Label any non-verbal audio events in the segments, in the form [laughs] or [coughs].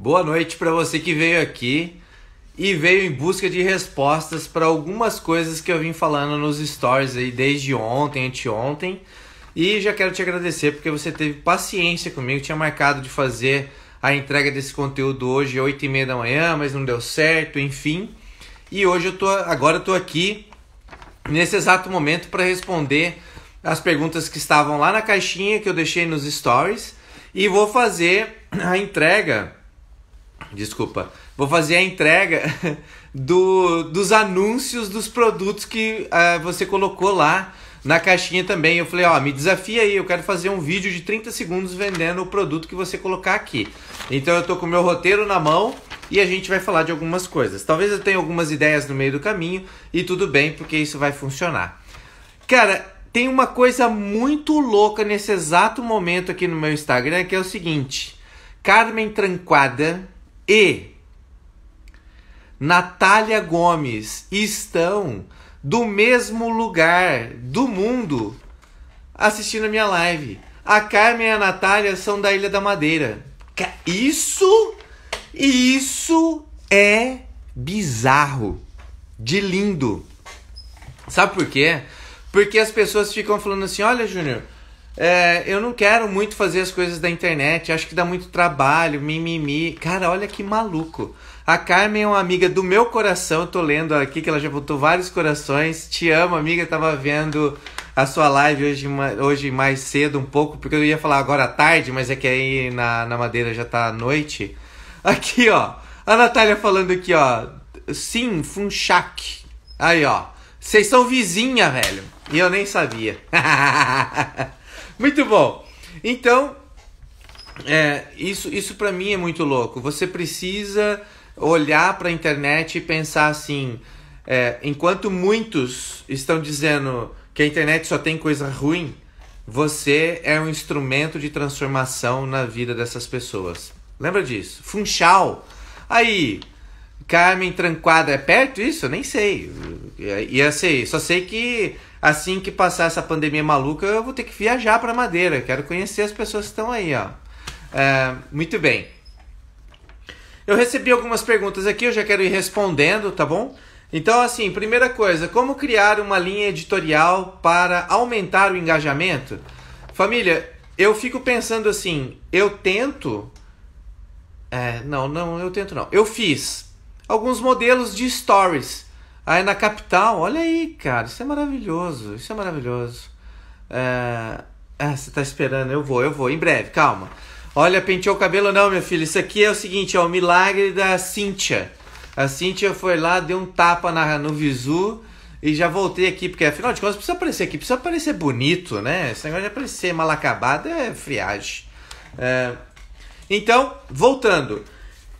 Boa noite para você que veio aqui e veio em busca de respostas para algumas coisas que eu vim falando nos stories aí desde ontem, anteontem. E já quero te agradecer porque você teve paciência comigo. tinha marcado de fazer a entrega desse conteúdo hoje às 8 e meia da manhã, mas não deu certo, enfim. E hoje eu tô, agora eu tô aqui nesse exato momento para responder as perguntas que estavam lá na caixinha que eu deixei nos stories e vou fazer a entrega Desculpa. Vou fazer a entrega [laughs] do, dos anúncios dos produtos que uh, você colocou lá na caixinha também. Eu falei, ó, me desafia aí, eu quero fazer um vídeo de 30 segundos vendendo o produto que você colocar aqui. Então eu tô com o meu roteiro na mão e a gente vai falar de algumas coisas. Talvez eu tenha algumas ideias no meio do caminho e tudo bem, porque isso vai funcionar. Cara, tem uma coisa muito louca nesse exato momento aqui no meu Instagram, que é o seguinte. Carmen Tranquada, e Natália Gomes estão do mesmo lugar do mundo assistindo a minha live. A Carmen e a Natália são da Ilha da Madeira. Isso, isso é bizarro, de lindo. Sabe por quê? Porque as pessoas ficam falando assim: olha, Júnior, é, eu não quero muito fazer as coisas da internet, acho que dá muito trabalho, mimimi. Cara, olha que maluco. A Carmen é uma amiga do meu coração, eu tô lendo aqui que ela já botou vários corações. Te amo, amiga, tava vendo a sua live hoje, hoje mais cedo um pouco, porque eu ia falar agora à tarde, mas é que aí na, na Madeira já tá à noite. Aqui, ó, a Natália falando aqui, ó, sim, Funchak. Aí, ó, vocês são vizinha, velho, e eu nem sabia. [laughs] Muito bom. Então, é, isso, isso para mim é muito louco. Você precisa olhar para a internet e pensar assim: é, enquanto muitos estão dizendo que a internet só tem coisa ruim, você é um instrumento de transformação na vida dessas pessoas. Lembra disso? Funchal. Aí, Carmen Tranquada, é perto isso? Eu nem sei. É, ia ser, só sei que Assim que passar essa pandemia maluca, eu vou ter que viajar para Madeira. Quero conhecer as pessoas que estão aí, ó. É, muito bem. Eu recebi algumas perguntas aqui, eu já quero ir respondendo, tá bom? Então, assim, primeira coisa, como criar uma linha editorial para aumentar o engajamento? Família, eu fico pensando assim, eu tento. É, não, não, eu tento não. Eu fiz alguns modelos de stories Aí na capital, olha aí, cara, isso é maravilhoso, isso é maravilhoso. É, é... você tá esperando, eu vou, eu vou, em breve, calma. Olha, penteou o cabelo não, minha filha, isso aqui é o seguinte, é o milagre da Cíntia. A Cíntia foi lá, deu um tapa na, no visu e já voltei aqui, porque afinal de contas precisa aparecer aqui, precisa aparecer bonito, né? Esse negócio de aparecer mal acabado é friagem. É... Então, voltando.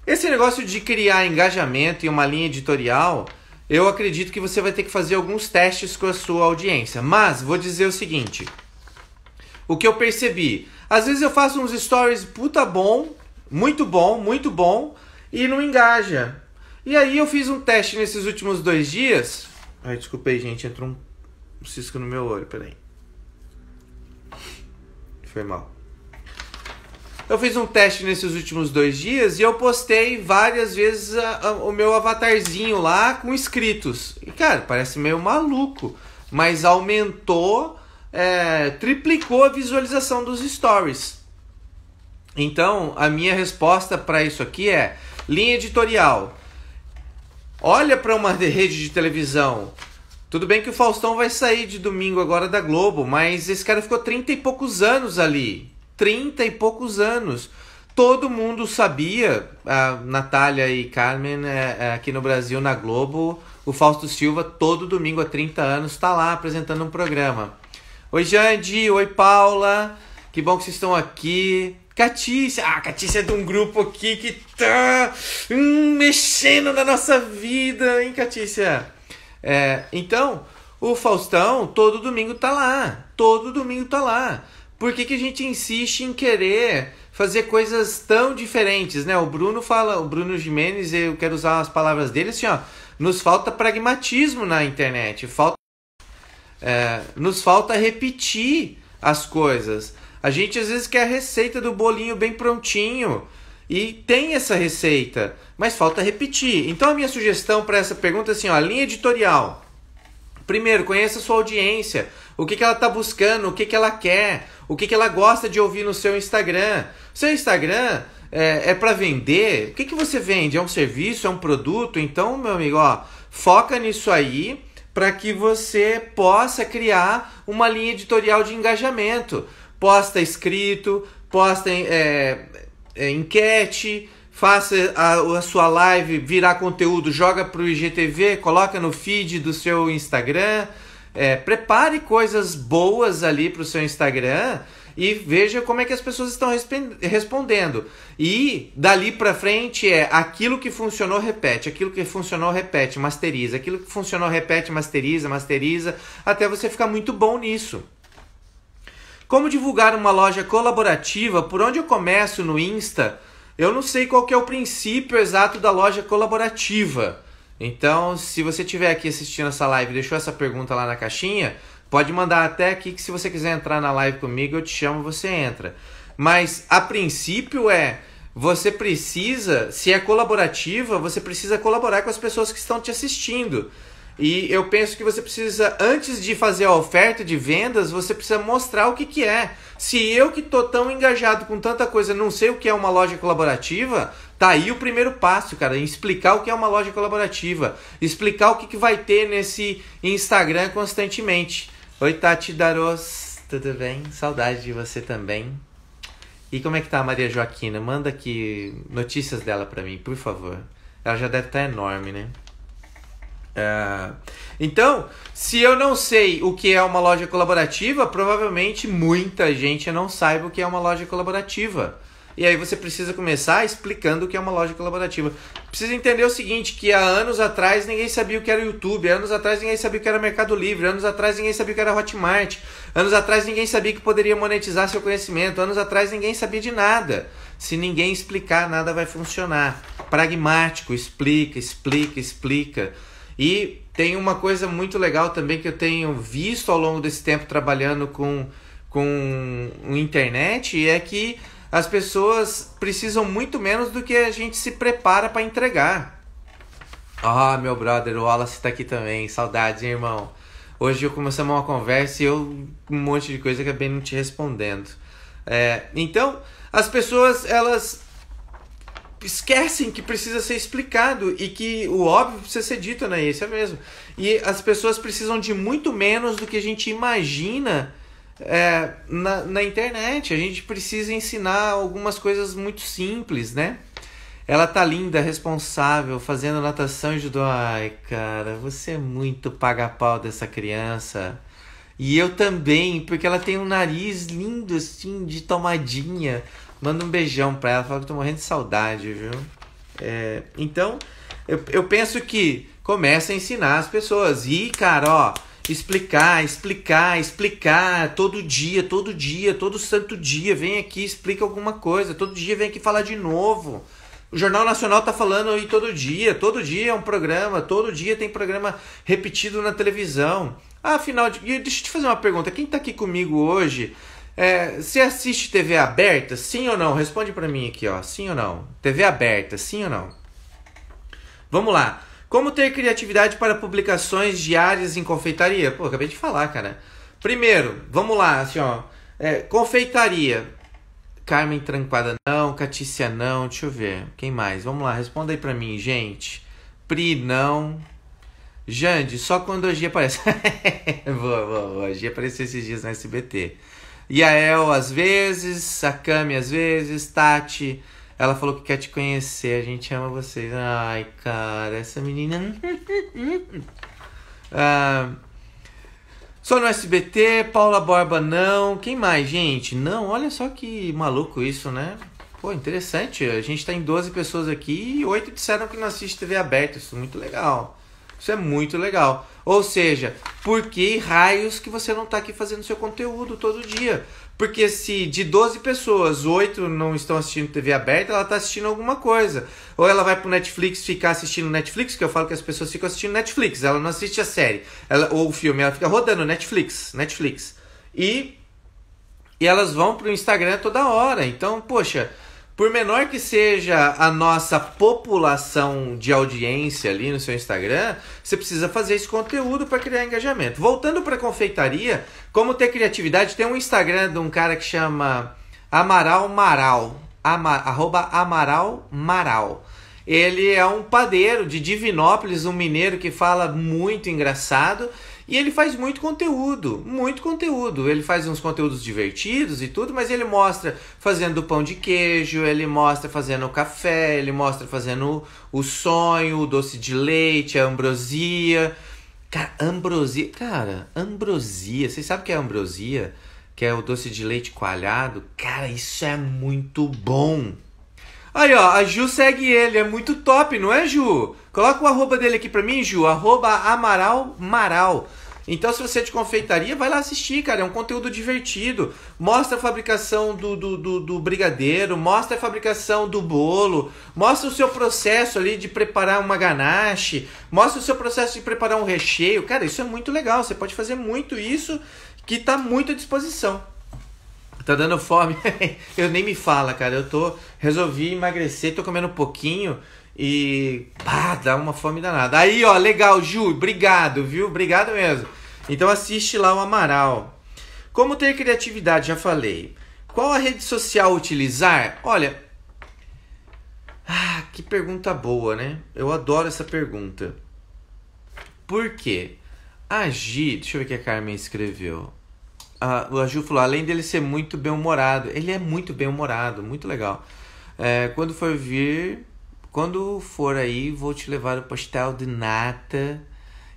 Esse negócio de criar engajamento e uma linha editorial eu acredito que você vai ter que fazer alguns testes com a sua audiência. Mas vou dizer o seguinte: o que eu percebi, às vezes eu faço uns stories puta bom, muito bom, muito bom, e não engaja. E aí eu fiz um teste nesses últimos dois dias. Ai, desculpa aí, gente, entrou um cisco no meu olho, peraí. Foi mal. Eu fiz um teste nesses últimos dois dias e eu postei várias vezes a, a, o meu avatarzinho lá com inscritos. E, cara, parece meio maluco, mas aumentou, é, triplicou a visualização dos stories. Então, a minha resposta para isso aqui é linha editorial. Olha para uma [laughs] rede de televisão tudo bem que o Faustão vai sair de domingo agora da Globo, mas esse cara ficou 30 e poucos anos ali. 30 e poucos anos. Todo mundo sabia, a Natália e Carmen é, é, aqui no Brasil, na Globo, o Fausto Silva, todo domingo há 30 anos, está lá apresentando um programa. Oi, Jandi, oi, Paula, que bom que vocês estão aqui. Catícia, ah, Catícia é de um grupo aqui que tá hum, mexendo na nossa vida, hein, Catícia? É, então, o Faustão todo domingo tá lá, todo domingo tá lá por que, que a gente insiste em querer fazer coisas tão diferentes, né? O Bruno fala, o Bruno Jimenez, eu quero usar as palavras dele assim, ó, nos falta pragmatismo na internet, falta é, nos falta repetir as coisas. A gente às vezes quer a receita do bolinho bem prontinho e tem essa receita, mas falta repetir. Então a minha sugestão para essa pergunta é assim, ó, linha editorial. Primeiro, conheça sua audiência. O que, que ela está buscando, o que, que ela quer, o que, que ela gosta de ouvir no seu Instagram. Seu Instagram é, é para vender. O que, que você vende? É um serviço? É um produto? Então, meu amigo, ó, foca nisso aí para que você possa criar uma linha editorial de engajamento. Posta escrito, posta é, é, enquete, faça a, a, sua live virar conteúdo, joga para o IGTV, coloca no feed do seu Instagram, é, prepare coisas boas ali para o seu Instagram e veja como é que as pessoas estão respondendo. E dali para frente é aquilo que funcionou, repete, aquilo que funcionou, repete, masteriza, aquilo que funcionou, repete, masteriza, masteriza, até você ficar muito bom nisso. Como divulgar uma loja colaborativa? Por onde eu começo no Insta? Eu não sei qual é o princípio exato da loja colaborativa. Então, se você estiver aqui assistindo essa live e deixou essa pergunta lá na caixinha, pode mandar até aqui que se você quiser entrar na live comigo, eu te chamo, você entra. Mas a princípio é você precisa, se é colaborativa, você precisa colaborar com as pessoas que estão te assistindo. E eu penso que você precisa, antes de fazer a oferta de vendas, você precisa mostrar o que, que é. Se eu que tô tão engajado com tanta coisa, não sei o que é uma loja colaborativa, tá aí o primeiro passo, cara, explicar o que é uma loja colaborativa, explicar o que, que vai ter nesse Instagram constantemente. Oi, Tati Daros, tudo bem? Saudade de você também. E como é que tá a Maria Joaquina? Manda aqui notícias dela para mim, por favor. Ela já deve estar tá enorme, né? É. Então, se eu não sei o que é uma loja colaborativa, provavelmente muita gente não saiba o que é uma loja colaborativa. E aí você precisa começar explicando o que é uma loja colaborativa. Precisa entender o seguinte, que há anos atrás ninguém sabia o que era o YouTube, anos atrás ninguém sabia o que era Mercado Livre, anos atrás ninguém sabia o que era Hotmart, anos atrás ninguém sabia que poderia monetizar seu conhecimento, anos atrás ninguém sabia de nada. Se ninguém explicar, nada vai funcionar. Pragmático, explica, explica, explica. E tem uma coisa muito legal também que eu tenho visto ao longo desse tempo trabalhando com, com internet é que as pessoas precisam muito menos do que a gente se prepara para entregar. Ah, meu brother, o Wallace está aqui também. Saudades, hein, irmão. Hoje eu começamos uma conversa e eu um monte de coisa acabei não te respondendo. É, então, as pessoas, elas esquecem que precisa ser explicado e que o óbvio precisa ser dito, né? Isso é mesmo. E as pessoas precisam de muito menos do que a gente imagina é, na, na internet. A gente precisa ensinar algumas coisas muito simples, né? Ela tá linda, responsável, fazendo natação e judô. Ai, cara, você é muito paga-pau dessa criança. E eu também, porque ela tem um nariz lindo, assim, de tomadinha. Manda um beijão pra ela, fala que eu tô morrendo de saudade, viu? É, então, eu, eu penso que começa a ensinar as pessoas. E, cara, ó, explicar, explicar, explicar todo dia, todo dia, todo santo dia, vem aqui, explica alguma coisa, todo dia vem aqui falar de novo. O Jornal Nacional tá falando aí todo dia, todo dia é um programa, todo dia tem programa repetido na televisão. Ah, afinal, de... deixa eu te fazer uma pergunta. Quem tá aqui comigo hoje é, você assiste TV aberta? Sim ou não? Responde para mim aqui, ó. Sim ou não? TV aberta, sim ou não? Vamos lá. Como ter criatividade para publicações diárias em confeitaria? Pô, acabei de falar, cara. Primeiro, vamos lá, assim, ó. É, confeitaria. Carmen Tranquada não, Catícia não, deixa eu ver. Quem mais? Vamos lá, responda aí pra mim, gente. Pri não. Jande, só quando a G aparece. [laughs] boa, boa, boa. A G apareceu esses dias no SBT. Yael às vezes, a Kami às vezes, Tati. Ela falou que quer te conhecer, a gente ama vocês. Ai, cara, essa menina. [laughs] ah, só no SBT, Paula Borba não. Quem mais, gente? Não, olha só que maluco isso, né? Pô, interessante. A gente tá em 12 pessoas aqui e 8 disseram que não assiste TV aberta. Isso é muito legal. Isso é muito legal. Ou seja, por que raios que você não está aqui fazendo seu conteúdo todo dia? Porque se de 12 pessoas, 8 não estão assistindo TV aberta, ela está assistindo alguma coisa. Ou ela vai para o Netflix ficar assistindo Netflix, que eu falo que as pessoas ficam assistindo Netflix, ela não assiste a série ela, ou o filme, ela fica rodando Netflix, Netflix. E, e elas vão para o Instagram toda hora. Então, poxa, por menor que seja a nossa população de audiência ali no seu Instagram, você precisa fazer esse conteúdo para criar engajamento. Voltando para confeitaria, como ter criatividade, tem um Instagram de um cara que chama Amaral Maral, ama, arroba Amaral Maral. Ele é um padeiro de Divinópolis, um mineiro que fala muito engraçado e ele faz muito conteúdo, muito conteúdo. Ele faz uns conteúdos divertidos e tudo, mas ele mostra fazendo pão de queijo, ele mostra fazendo café, ele mostra fazendo o sonho, o doce de leite, a ambrosia. Cara, ambrosia. Cara, ambrosia. Vocês sabem o que é ambrosia? Que é o doce de leite coalhado? Cara, isso é muito bom. Aí, ó, a Ju segue ele, é muito top, não é, Ju? Coloca o arroba dele aqui pra mim, Ju, arroba Amaral Maral. Então, se você é de confeitaria, vai lá assistir, cara. É um conteúdo divertido. Mostra a fabricação do, do, do, do brigadeiro, mostra a fabricação do bolo, mostra o seu processo ali de preparar uma ganache, mostra o seu processo de preparar um recheio. Cara, isso é muito legal. Você pode fazer muito isso que está muito à disposição. Tá dando fome. [laughs] eu nem me fala, cara. Eu tô. Resolvi emagrecer, tô comendo um pouquinho e. Pá, dá uma fome danada. Aí, ó, legal, Ju, obrigado, viu? Obrigado mesmo. Então assiste lá o Amaral. Como ter criatividade, já falei. Qual a rede social utilizar? Olha. Ah, que pergunta boa, né? Eu adoro essa pergunta. Por quê? Agir. deixa eu ver o que a Carmen escreveu a, o Aju falou, além dele ser muito bem-humorado, ele é muito bem-humorado, muito legal. É, quando for vir, quando for aí, vou te levar o pastel de nata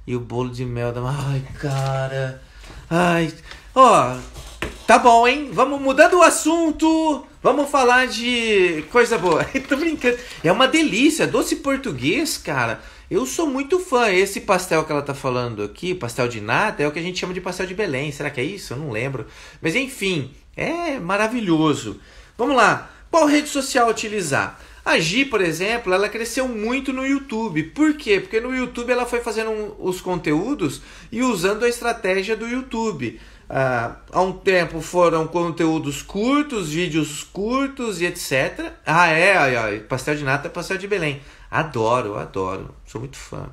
e o bolo de mel da... Ai, cara... Ai... Ó, oh, tá bom, hein? Vamos mudando o assunto... Vamos falar de coisa boa. [laughs] Tô brincando. É uma delícia. Doce português, cara. Eu sou muito fã. Esse pastel que ela tá falando aqui, pastel de nata, é o que a gente chama de pastel de Belém. Será que é isso? Eu não lembro. Mas enfim, é maravilhoso. Vamos lá. Qual rede social utilizar? A Gi, por exemplo, ela cresceu muito no YouTube. Por quê? Porque no YouTube ela foi fazendo um, os conteúdos e usando a estratégia do YouTube. Ah, há um tempo foram conteúdos curtos, vídeos curtos e etc. Ah, é, pastel de nata, é pastel de Belém. Adoro, adoro. Sou muito fã.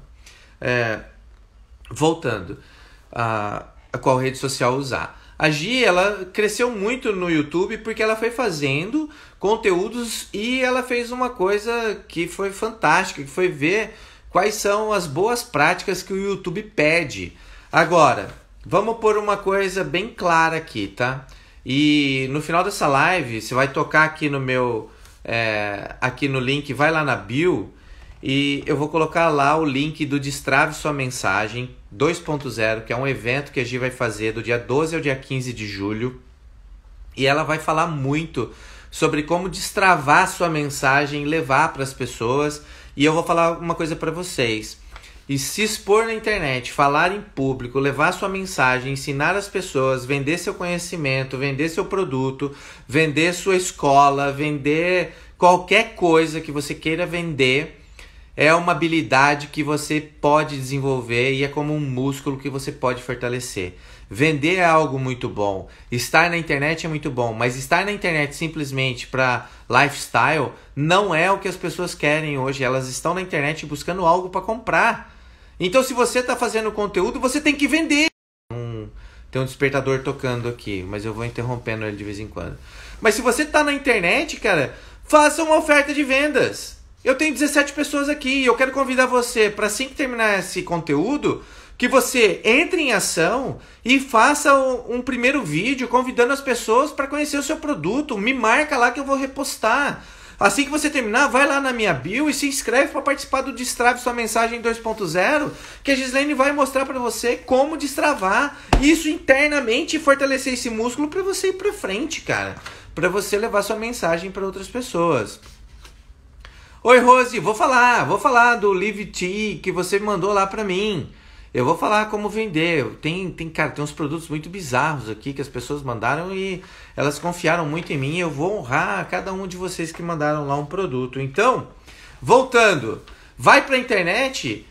É, voltando a, a qual rede social usar. A Gi, ela cresceu muito no YouTube porque ela foi fazendo conteúdos e ela fez uma coisa que foi fantástica, que foi ver quais são as boas práticas que o YouTube pede. Agora, vamos por uma coisa bem clara aqui, tá? E no final dessa live, você vai tocar aqui no meu, é, aqui no link, vai lá na bio e eu vou colocar lá o link do Destrave Sua Mensagem 2.0, que é um evento que a gente vai fazer do dia 12 ao dia 15 de julho. E ela vai falar muito sobre como destravar sua mensagem, levar para as pessoas. E eu vou falar uma coisa para vocês. E se expor na internet, falar em público, levar sua mensagem, ensinar as pessoas, vender seu conhecimento, vender seu produto, vender sua escola, vender qualquer coisa que você queira vender é uma habilidade que você pode desenvolver e é como um músculo que você pode fortalecer. Vender é algo muito bom, estar na internet é muito bom, mas estar na internet simplesmente para lifestyle não é o que as pessoas querem hoje. Elas estão na internet buscando algo para comprar. Então, se você está fazendo conteúdo, você tem que vender. Um, tem um despertador tocando aqui, mas eu vou interrompendo ele de vez em quando. Mas se você está na internet, cara, faça uma oferta de vendas. Eu tenho 17 pessoas aqui e eu quero convidar você para assim que terminar esse conteúdo, que você entre em ação e faça um primeiro vídeo convidando as pessoas para conhecer o seu produto. Me marca lá que eu vou repostar. Assim que você terminar, vai lá na minha bio e se inscreve para participar do Destrave Sua Mensagem 2.0, que a Gislene vai mostrar para você como destravar isso internamente e fortalecer esse músculo para você ir para frente, cara. Para você levar sua mensagem para outras pessoas. Oi, Rose, vou falar, vou falar do Live Tea que você mandou lá para mim. Eu vou falar como vender. Tem, tem, cara, tem uns produtos muito bizarros aqui que as pessoas mandaram e elas confiaram muito em mim. Eu vou honrar cada um de vocês que mandaram lá um produto. Então, voltando, vai para a internet.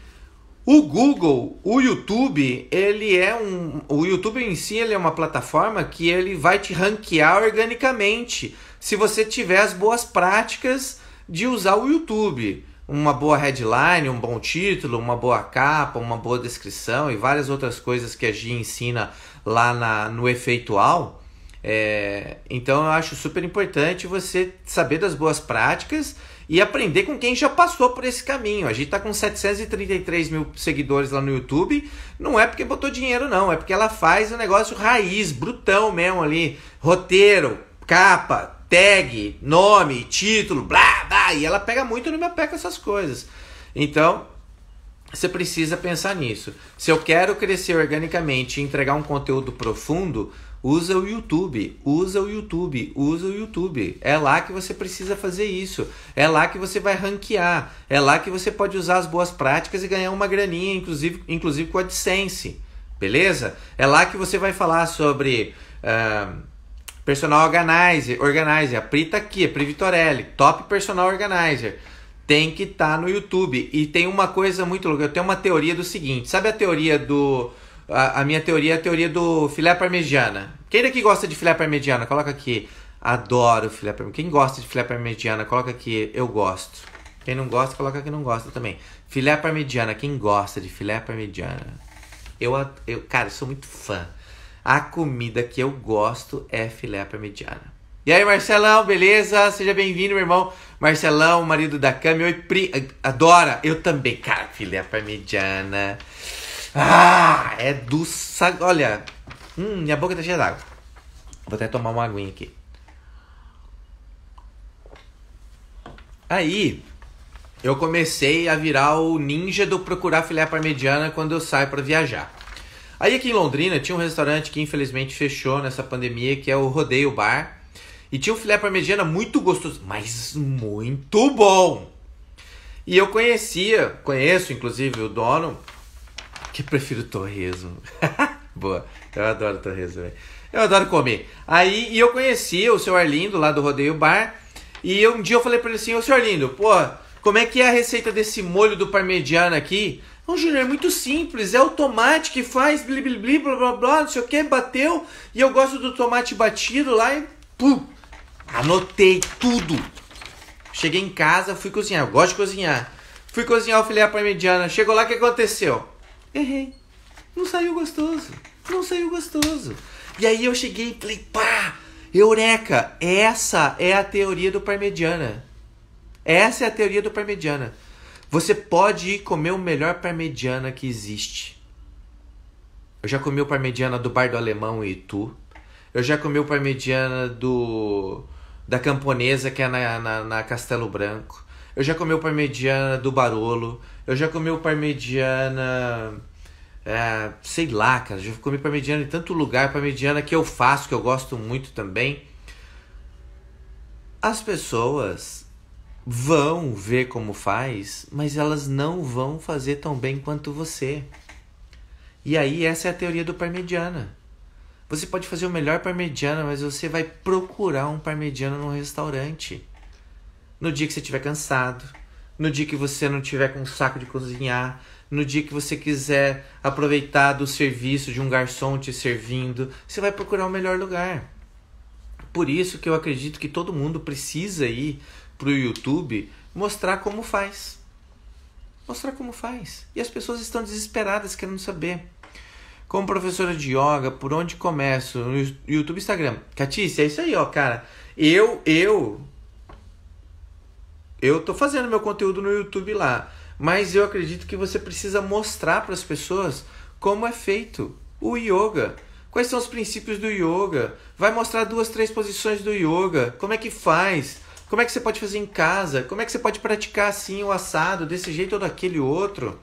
O Google, o YouTube, ele é um, o YouTube em si ele é uma plataforma que ele vai te ranquear organicamente se você tiver as boas práticas de usar o YouTube. Uma boa headline, um bom título, uma boa capa, uma boa descrição e várias outras coisas que a Gia ensina lá na, no Efeitual. É, então eu acho super importante você saber das boas práticas e aprender com quem já passou por esse caminho. A gente está com 733 mil seguidores lá no YouTube. Não é porque botou dinheiro, não. É porque ela faz o um negócio raiz, brutão mesmo ali. Roteiro, capa, tag, nome, título, blá, blá. E ela pega muito no meu pé com essas coisas. Então, você precisa pensar nisso. Se eu quero crescer organicamente e entregar um conteúdo profundo, usa o YouTube, usa o YouTube, usa o YouTube. É lá que você precisa fazer isso. É lá que você vai ranquear. É lá que você pode usar as boas práticas e ganhar uma graninha, inclusive, inclusive com a AdSense. Beleza? É lá que você vai falar sobre. Uh, Personal Organizer, organizer. A Pri tá aqui, a Pri Vitorelli, top personal organizer. Tem que estar tá no YouTube. E tem uma coisa muito louca. Eu tenho uma teoria do seguinte: sabe a teoria do. A, a minha teoria é a teoria do filé parmegiana. Quem daqui gosta de filé parmegiana? Coloca aqui. Adoro filé parmegiana. Quem gosta de filé parmegiana, coloca aqui. Eu gosto. Quem não gosta, coloca que não gosta também. Filé parmegiana. Quem gosta de filé parmegiana? Eu, eu cara, sou muito fã a comida que eu gosto é filé à parmegiana. E aí, Marcelão, beleza? Seja bem-vindo, meu irmão. Marcelão, marido da Cami, oi, Pri, adora. Eu também, cara, filé à parmegiana. Ah, é do saco. Olha, hum, minha boca tá cheia d'água. Vou até tomar uma aguinha aqui. Aí, eu comecei a virar o ninja do procurar filé parmegiana quando eu saio para viajar. Aí aqui em Londrina tinha um restaurante que infelizmente fechou nessa pandemia, que é o Rodeio Bar. E tinha um filé parmegiana muito gostoso, mas muito bom. E eu conhecia, conheço inclusive o dono, que prefiro torresmo. [laughs] Boa, eu adoro torresmo, velho. Eu adoro comer. Aí, e eu conhecia o seu Arlindo lá do Rodeio Bar. E eu, um dia eu falei pra ele assim: Ô, senhor Arlindo, pô, como é que é a receita desse molho do parmegiana aqui? Não, Júnior, é muito simples, é o tomate que faz bliblibli, blá blá blá blá, blá não sei o que, bateu, e eu gosto do tomate batido lá e pum! Anotei tudo. Cheguei em casa, fui cozinhar, eu gosto de cozinhar. Fui cozinhar o filé à parmegiana, chegou lá, o que aconteceu? Errei. Não saiu gostoso, não saiu gostoso. E aí eu cheguei e falei, pá, eureka, essa é a teoria do parmegiana. Essa é a teoria do parmegiana. Você pode ir comer o melhor parmegiana que existe. Eu já comi o parmegiana do Bar do Alemão e Itu. Eu já comi o parmegiana do da camponesa que é na, na, na, Castelo Branco. Eu já comi o parmegiana do Barolo. Eu já comi o parmegiana. É, sei lá, cara. Já comi parmegiana em tanto lugar. Parmegiana que eu faço, que eu gosto muito também. As pessoas vão ver como faz, mas elas não vão fazer tão bem quanto você. E aí essa é a teoria do parmegiana. Você pode fazer o melhor parmegiana, mas você vai procurar um parmegiana num restaurante. No dia que você estiver cansado, no dia que você não tiver com um saco de cozinhar, no dia que você quiser aproveitar do serviço de um garçom te servindo, você vai procurar o melhor lugar. Por isso que eu acredito que todo mundo precisa ir para o YouTube mostrar como faz. Mostrar como faz. E as pessoas estão desesperadas querendo saber. Como professora de yoga, por onde começo? No YouTube, Instagram. Catice, é isso aí, ó, cara. Eu, eu. Eu tô fazendo meu conteúdo no YouTube lá. Mas eu acredito que você precisa mostrar para as pessoas como é feito o yoga. Quais são os princípios do yoga? Vai mostrar duas, três posições do yoga. Como é que faz? Como é que você pode fazer em casa? Como é que você pode praticar assim o assado, desse jeito ou daquele outro?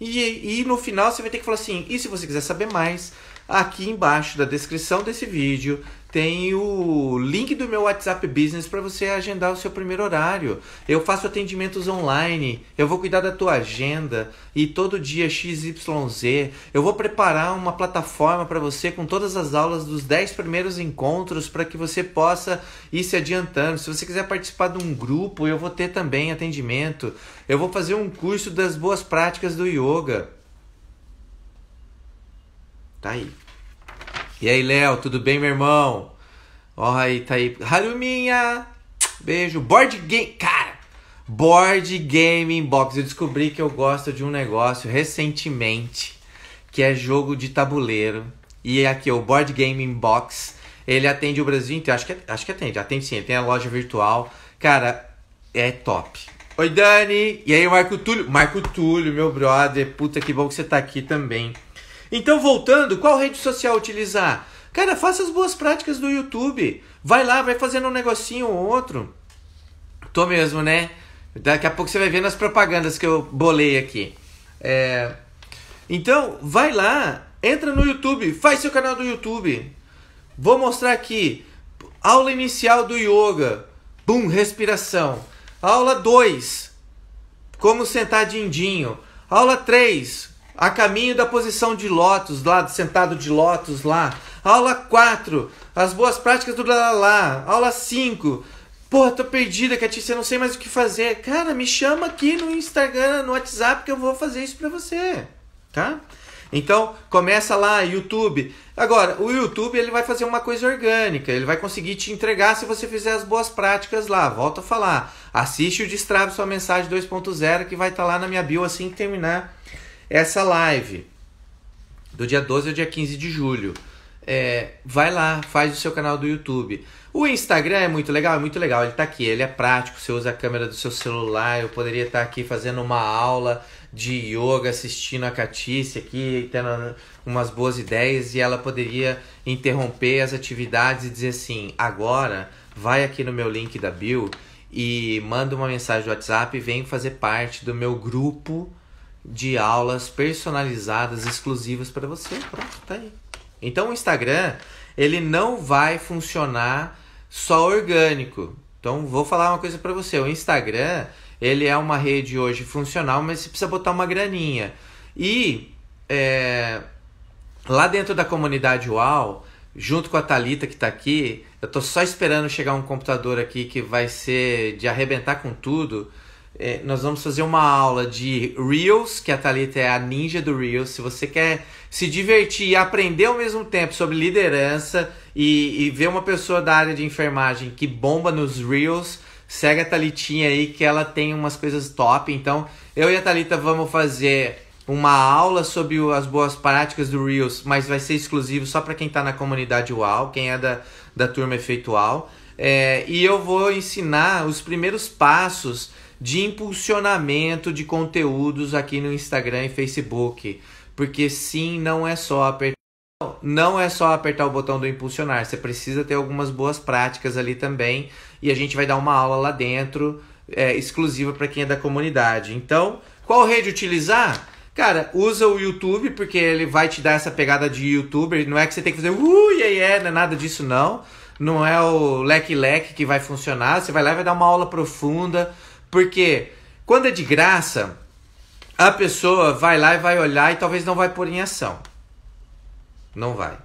E, e no final você vai ter que falar assim: e se você quiser saber mais, aqui embaixo da descrição desse vídeo tem o link do meu WhatsApp Business para você agendar o seu primeiro horário. Eu faço atendimentos online, eu vou cuidar da tua agenda e todo dia XYZ. Eu vou preparar uma plataforma para você com todas as aulas dos 10 primeiros encontros para que você possa ir se adiantando. Se você quiser participar de um grupo, eu vou ter também atendimento. Eu vou fazer um curso das boas práticas do yoga. Tá aí. E aí, Léo, tudo bem, meu irmão? Ó, aí tá aí. Haruminha! Beijo. Board game. Cara, board game inbox Eu descobri que eu gosto de um negócio recentemente que é jogo de tabuleiro. E é aqui, o Board Game inbox ele atende o Brasil inteiro. Acho que, acho que atende, atende sim, tem a loja virtual. Cara, é top. Oi, Dani! E aí, Marco Túlio? Marco Túlio, meu brother. Puta, que bom que você tá aqui também. Então, voltando, qual rede social utilizar? Cara, faça as boas práticas do YouTube. Vai lá, vai fazendo um negocinho ou outro. Tô mesmo, né? Daqui a pouco você vai ver nas propagandas que eu bolei aqui. É... Então, vai lá, entra no YouTube, faz seu canal do YouTube. Vou mostrar aqui. Aula inicial do yoga. Bum, respiração. Aula 2. Como sentar dindinho. Aula 3 a caminho da posição de lótus, lá sentado de lótus lá. Aula 4, as boas práticas do lá, lá, Aula 5, porra tô perdida, Catícia, não sei mais o que fazer. Cara, me chama aqui no Instagram, no WhatsApp, que eu vou fazer isso pra você, tá? Então, começa lá, YouTube. Agora, o YouTube ele vai fazer uma coisa orgânica, ele vai conseguir te entregar se você fizer as boas práticas lá. Volto a falar, assiste o Destrave Sua Mensagem 2.0 que vai estar tá lá na minha bio assim que terminar essa live do dia 12 ao dia 15 de julho. É, vai lá, faz o seu canal do YouTube. O Instagram é muito legal, é muito legal. Ele tá aqui, ele é prático. Você usa a câmera do seu celular. Eu poderia estar tá aqui fazendo uma aula de yoga, assistindo a Catice aqui, tendo umas boas ideias. E ela poderia interromper as atividades e dizer assim: agora vai aqui no meu link da Bill e manda uma mensagem do WhatsApp e vem fazer parte do meu grupo de aulas personalizadas, exclusivas para você. Pronto, tá aí. Então o Instagram, ele não vai funcionar só orgânico. Então vou falar uma coisa para você, o Instagram, ele é uma rede hoje funcional, mas você precisa botar uma graninha. E é, lá dentro da comunidade UAU, junto com a Talita que está aqui, eu tô só esperando chegar um computador aqui que vai ser de arrebentar com tudo é, nós vamos fazer uma aula de Reels, que a Thalita é a ninja do Reels. Se você quer se divertir e aprender ao mesmo tempo sobre liderança e, e ver uma pessoa da área de enfermagem que bomba nos Reels, segue a Thalitinha aí que ela tem umas coisas top. Então, eu e a Thalita vamos fazer uma aula sobre as boas práticas do Reels, mas vai ser exclusivo só para quem está na comunidade UAL, quem é da, da turma efeitual. É, e eu vou ensinar os primeiros passos de impulsionamento de conteúdos aqui no Instagram e Facebook. Porque sim, não é só apertar. Não é só apertar o botão do impulsionar, você precisa ter algumas boas práticas ali também. E a gente vai dar uma aula lá dentro, é, exclusiva para quem é da comunidade. Então, qual rede utilizar? Cara, usa o YouTube, porque ele vai te dar essa pegada de youtuber. Não é que você tem que fazer uh, yeah, yeah, não é nada disso, não. Não é o leque-leque que vai funcionar. Você vai lá e vai dar uma aula profunda porque quando é de graça, a pessoa vai lá e vai olhar e talvez não vai pôr em ação. Não vai.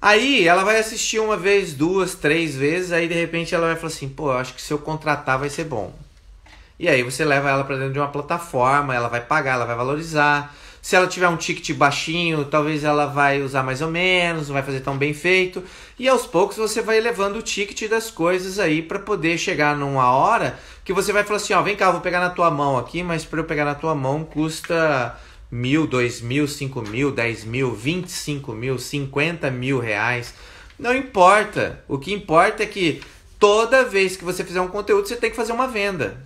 Aí ela vai assistir uma vez, duas, três vezes, aí de repente ela vai falar assim: pô, acho que se eu contratar vai ser bom. E aí você leva ela para dentro de uma plataforma, ela vai pagar, ela vai valorizar. Se ela tiver um ticket baixinho, talvez ela vai usar mais ou menos, não vai fazer tão bem feito. E aos poucos você vai elevando o ticket das coisas aí para poder chegar numa hora que você vai falar assim, ó, vem cá, vou pegar na tua mão aqui, mas para eu pegar na tua mão custa mil, dois mil, cinco mil, dez mil, vinte e cinco mil, cinquenta mil reais. Não importa. O que importa é que toda vez que você fizer um conteúdo, você tem que fazer uma venda.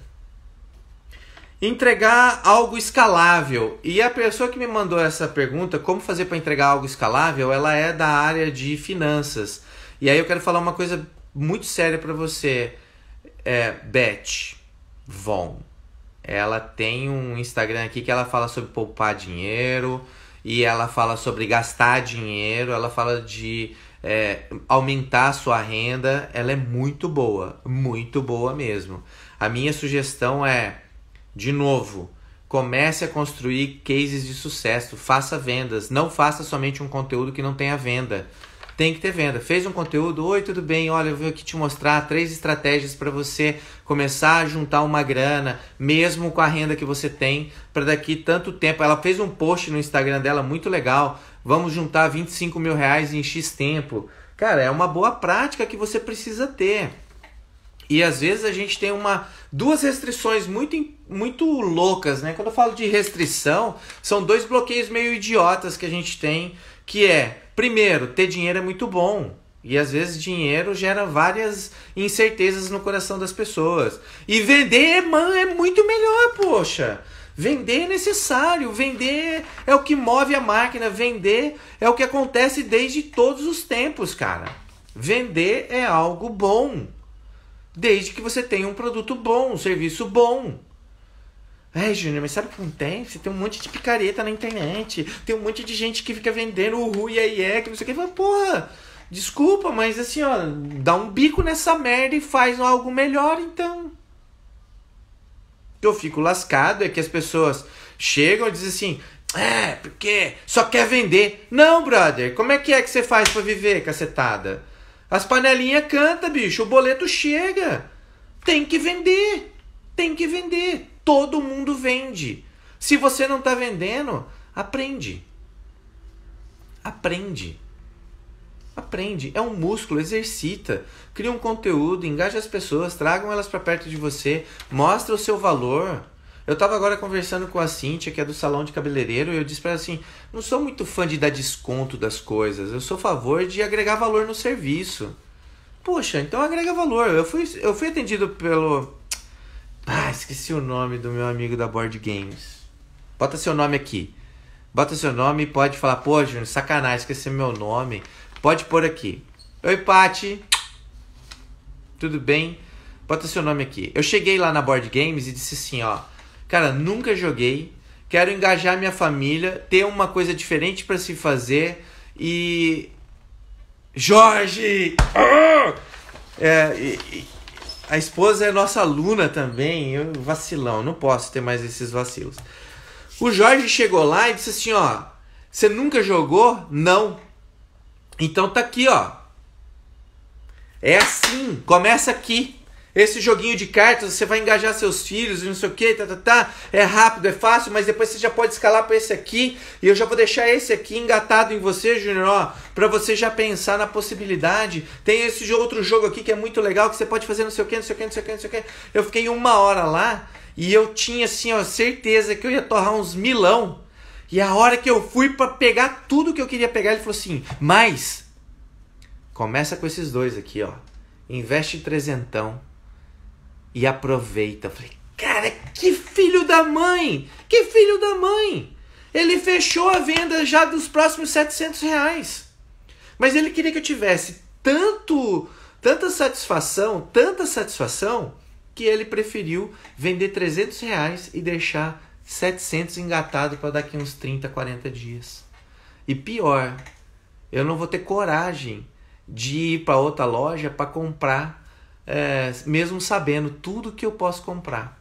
Entregar algo escalável. E a pessoa que me mandou essa pergunta, como fazer para entregar algo escalável, ela é da área de finanças. E aí eu quero falar uma coisa muito séria para você é, Beth Von. Ela tem um Instagram aqui que ela fala sobre poupar dinheiro e ela fala sobre gastar dinheiro, ela fala de é, aumentar a sua renda. Ela é muito boa, muito boa mesmo. A minha sugestão é, de novo, comece a construir cases de sucesso, faça vendas, não faça somente um conteúdo que não tenha venda tem que ter venda. Fez um conteúdo, oi, tudo bem? Olha, eu vim aqui te mostrar três estratégias para você começar a juntar uma grana, mesmo com a renda que você tem, para daqui tanto tempo. Ela fez um post no Instagram dela muito legal. Vamos juntar 25 mil reais em X tempo. Cara, é uma boa prática que você precisa ter. E às vezes a gente tem uma duas restrições muito, muito loucas, né? Quando eu falo de restrição, são dois bloqueios meio idiotas que a gente tem que é, primeiro, ter dinheiro é muito bom. E às vezes dinheiro gera várias incertezas no coração das pessoas. E vender é, é muito melhor, poxa. Vender é necessário, vender é o que move a máquina, vender é o que acontece desde todos os tempos, cara. Vender é algo bom, desde que você tenha um produto bom, um serviço bom. É, Júnior, mas sabe o que acontece? Tem um monte de picareta na internet. Tem um monte de gente que fica vendendo o Rui aí é, que não sei o que. Fala, porra, desculpa, mas assim, ó, dá um bico nessa merda e faz algo melhor, então. que eu fico lascado é que as pessoas chegam e dizem assim: é, porque só quer vender. Não, brother, como é que é que você faz para viver, cacetada? As panelinhas canta, bicho, o boleto chega. Tem que vender. Tem que vender. Todo mundo vende. Se você não está vendendo, aprende. Aprende. Aprende. É um músculo, exercita. Cria um conteúdo, engaje as pessoas, tragam elas para perto de você, mostra o seu valor. Eu estava agora conversando com a Cintia, que é do salão de cabeleireiro, e eu disse para ela assim: não sou muito fã de dar desconto das coisas, eu sou a favor de agregar valor no serviço. Poxa, então agrega valor. Eu fui, eu fui atendido pelo, ah, esqueci o nome do meu amigo da Board Games. Bota seu nome aqui. Bota seu nome e pode falar, pô, Júnior, sacanagem, esqueci meu nome. Pode pôr aqui. Oi, Pati. Tudo bem? Bota seu nome aqui. Eu cheguei lá na Board Games e disse assim, ó. Cara, nunca joguei. Quero engajar minha família, ter uma coisa diferente para se fazer e Jorge! Ah! É, e a esposa é nossa aluna também. Eu, vacilão, não posso ter mais esses vacilos. O Jorge chegou lá e disse assim: ó, você nunca jogou? Não. Então tá aqui, ó. É assim, começa aqui. Esse joguinho de cartas, você vai engajar seus filhos, não sei o que, tá, tá, tá. É rápido, é fácil, mas depois você já pode escalar para esse aqui. E eu já vou deixar esse aqui engatado em você, Júnior, ó, pra você já pensar na possibilidade. Tem esse outro jogo aqui que é muito legal, que você pode fazer não sei o que, não sei o que, não sei o que, não sei o que. Eu fiquei uma hora lá e eu tinha, assim, ó, certeza que eu ia torrar uns milão. E a hora que eu fui para pegar tudo que eu queria pegar, ele falou assim: Mas, começa com esses dois aqui, ó. Investe trezentão e aproveita. Eu falei, cara, que filho da mãe! Que filho da mãe! Ele fechou a venda já dos próximos 700 reais. Mas ele queria que eu tivesse tanto, tanta satisfação, tanta satisfação, que ele preferiu vender 300 reais e deixar 700 engatado para daqui uns 30, 40 dias. E pior, eu não vou ter coragem de ir para outra loja para comprar é, mesmo sabendo tudo que eu posso comprar.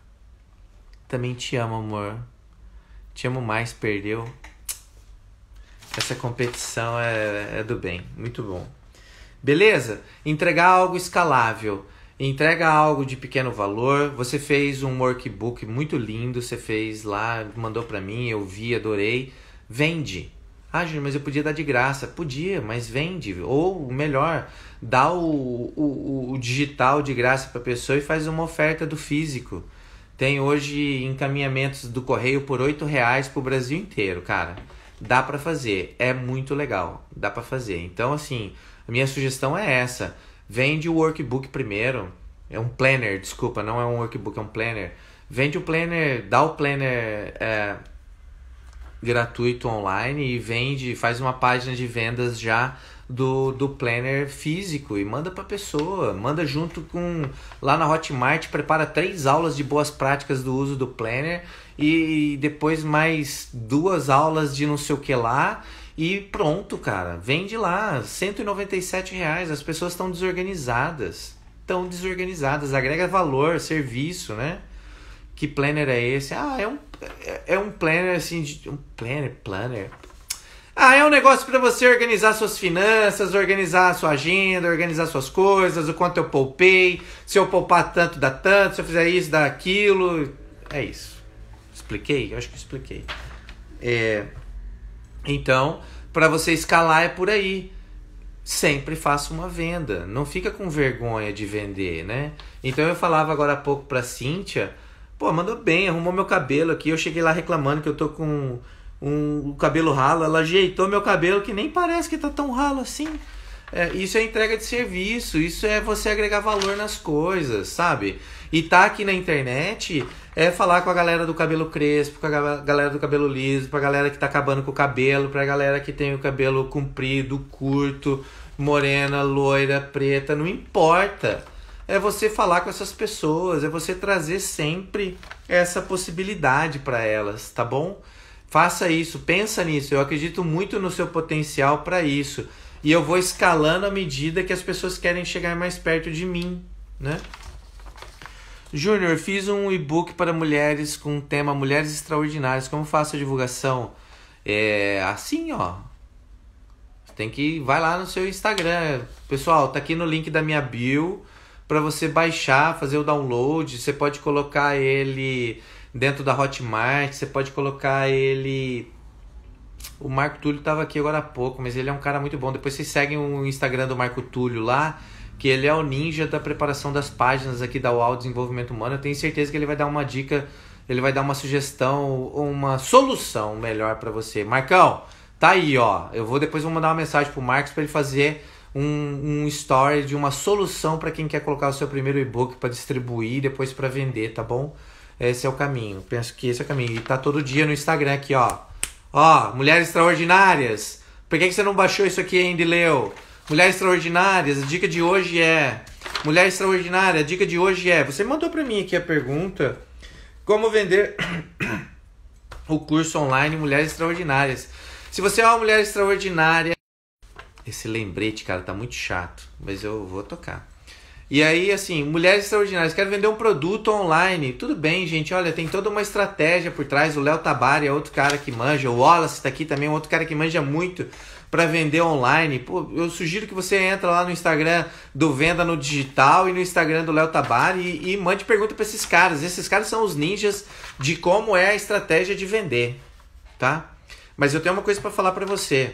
Também te amo, amor. Te amo mais, perdeu. Essa competição é, é do bem. Muito bom. Beleza? Entregar algo escalável. Entrega algo de pequeno valor. Você fez um workbook muito lindo. Você fez lá, mandou para mim, eu vi, adorei. Vende. Ah, Júnior, mas eu podia dar de graça. Podia, mas vende. Ou melhor, dá o, o, o digital de graça para a pessoa e faz uma oferta do físico. Tem hoje encaminhamentos do correio por R$ reais para o Brasil inteiro, cara. Dá para fazer, é muito legal, dá para fazer. Então, assim, a minha sugestão é essa: vende o workbook primeiro. É um planner, desculpa, não é um workbook, é um planner. Vende o planner, dá o planner é, gratuito online e vende, faz uma página de vendas já do, do planner físico e manda para pessoa, manda junto com lá na Hotmart, prepara três aulas de boas práticas do uso do planner e, depois mais duas aulas de não sei o que lá e pronto, cara, vende lá, 197 reais, as pessoas estão desorganizadas, estão desorganizadas, agrega valor, serviço, né? que planner é esse? Ah, é um, é, é um planner assim, de, um planner, planner. Ah, é um negócio para você organizar suas finanças, organizar sua agenda, organizar suas coisas, o quanto eu poupei, se eu poupar tanto dá tanto, se eu fizer isso dá aquilo. É isso. Expliquei? Eu acho que expliquei. É, então, para você escalar é por aí. Sempre faça uma venda. Não fica com vergonha de vender, né? Então eu falava agora há pouco para Cíntia Pô, mandou bem, arrumou meu cabelo aqui. Eu cheguei lá reclamando que eu tô com um, um cabelo ralo. Ela ajeitou meu cabelo que nem parece que tá tão ralo assim. É, isso é entrega de serviço, isso é você agregar valor nas coisas, sabe? E tá aqui na internet é falar com a galera do cabelo crespo, com a galera do cabelo liso, pra galera que tá acabando com o cabelo, pra galera que tem o cabelo comprido, curto, morena, loira, preta, não importa é você falar com essas pessoas, é você trazer sempre essa possibilidade para elas, tá bom? Faça isso, pensa nisso. Eu acredito muito no seu potencial para isso. E eu vou escalando à medida que as pessoas querem chegar mais perto de mim, né? Júnior, fiz um e-book para mulheres com o tema Mulheres Extraordinárias. Como faço a divulgação? É assim, ó. Tem que vai lá no seu Instagram. Pessoal, tá aqui no link da minha bio para você baixar, fazer o download. Você pode colocar ele dentro da Hotmart, você pode colocar ele. O Marco Túlio estava aqui agora há pouco, mas ele é um cara muito bom. Depois vocês seguem o Instagram do Marco Túlio lá, que ele é o ninja da preparação das páginas aqui da UAU Desenvolvimento Humano. Eu tenho certeza que ele vai dar uma dica, ele vai dar uma sugestão, uma solução melhor para você. Marcão, tá aí, ó. Eu vou depois vou mandar uma mensagem pro Marcos para ele fazer um, um story de uma solução para quem quer colocar o seu primeiro e-book para distribuir e depois para vender, tá bom? Esse é o caminho. Penso que esse é o caminho. E tá todo dia no Instagram aqui, ó. Ó, mulheres extraordinárias. Por que, que você não baixou isso aqui ainda e leu? Mulheres extraordinárias, a dica de hoje é. Mulher extraordinária, a dica de hoje é. Você mandou para mim aqui a pergunta: como vender [coughs] o curso online Mulheres Extraordinárias? Se você é uma mulher extraordinária, esse lembrete, cara, tá muito chato, mas eu vou tocar. E aí, assim, mulheres extraordinárias, quero vender um produto online. Tudo bem, gente, olha, tem toda uma estratégia por trás. O Léo Tabari é outro cara que manja, o Wallace tá aqui também, é um outro cara que manja muito para vender online. Pô, eu sugiro que você entra lá no Instagram do Venda no Digital e no Instagram do Léo Tabari e, e mande pergunta para esses caras. Esses caras são os ninjas de como é a estratégia de vender, tá? Mas eu tenho uma coisa para falar para você.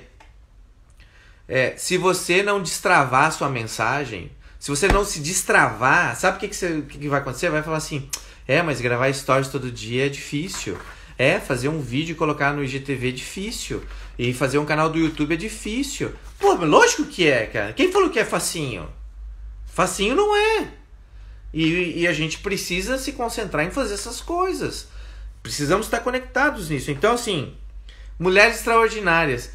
É, se você não destravar a sua mensagem, se você não se destravar, sabe o que, que, você, que, que vai acontecer? Vai falar assim: é, mas gravar stories todo dia é difícil. É, fazer um vídeo e colocar no IGTV é difícil. E fazer um canal do YouTube é difícil. Pô, lógico que é, cara. Quem falou que é facinho? Facinho não é. E, e a gente precisa se concentrar em fazer essas coisas. Precisamos estar conectados nisso. Então, assim, mulheres extraordinárias.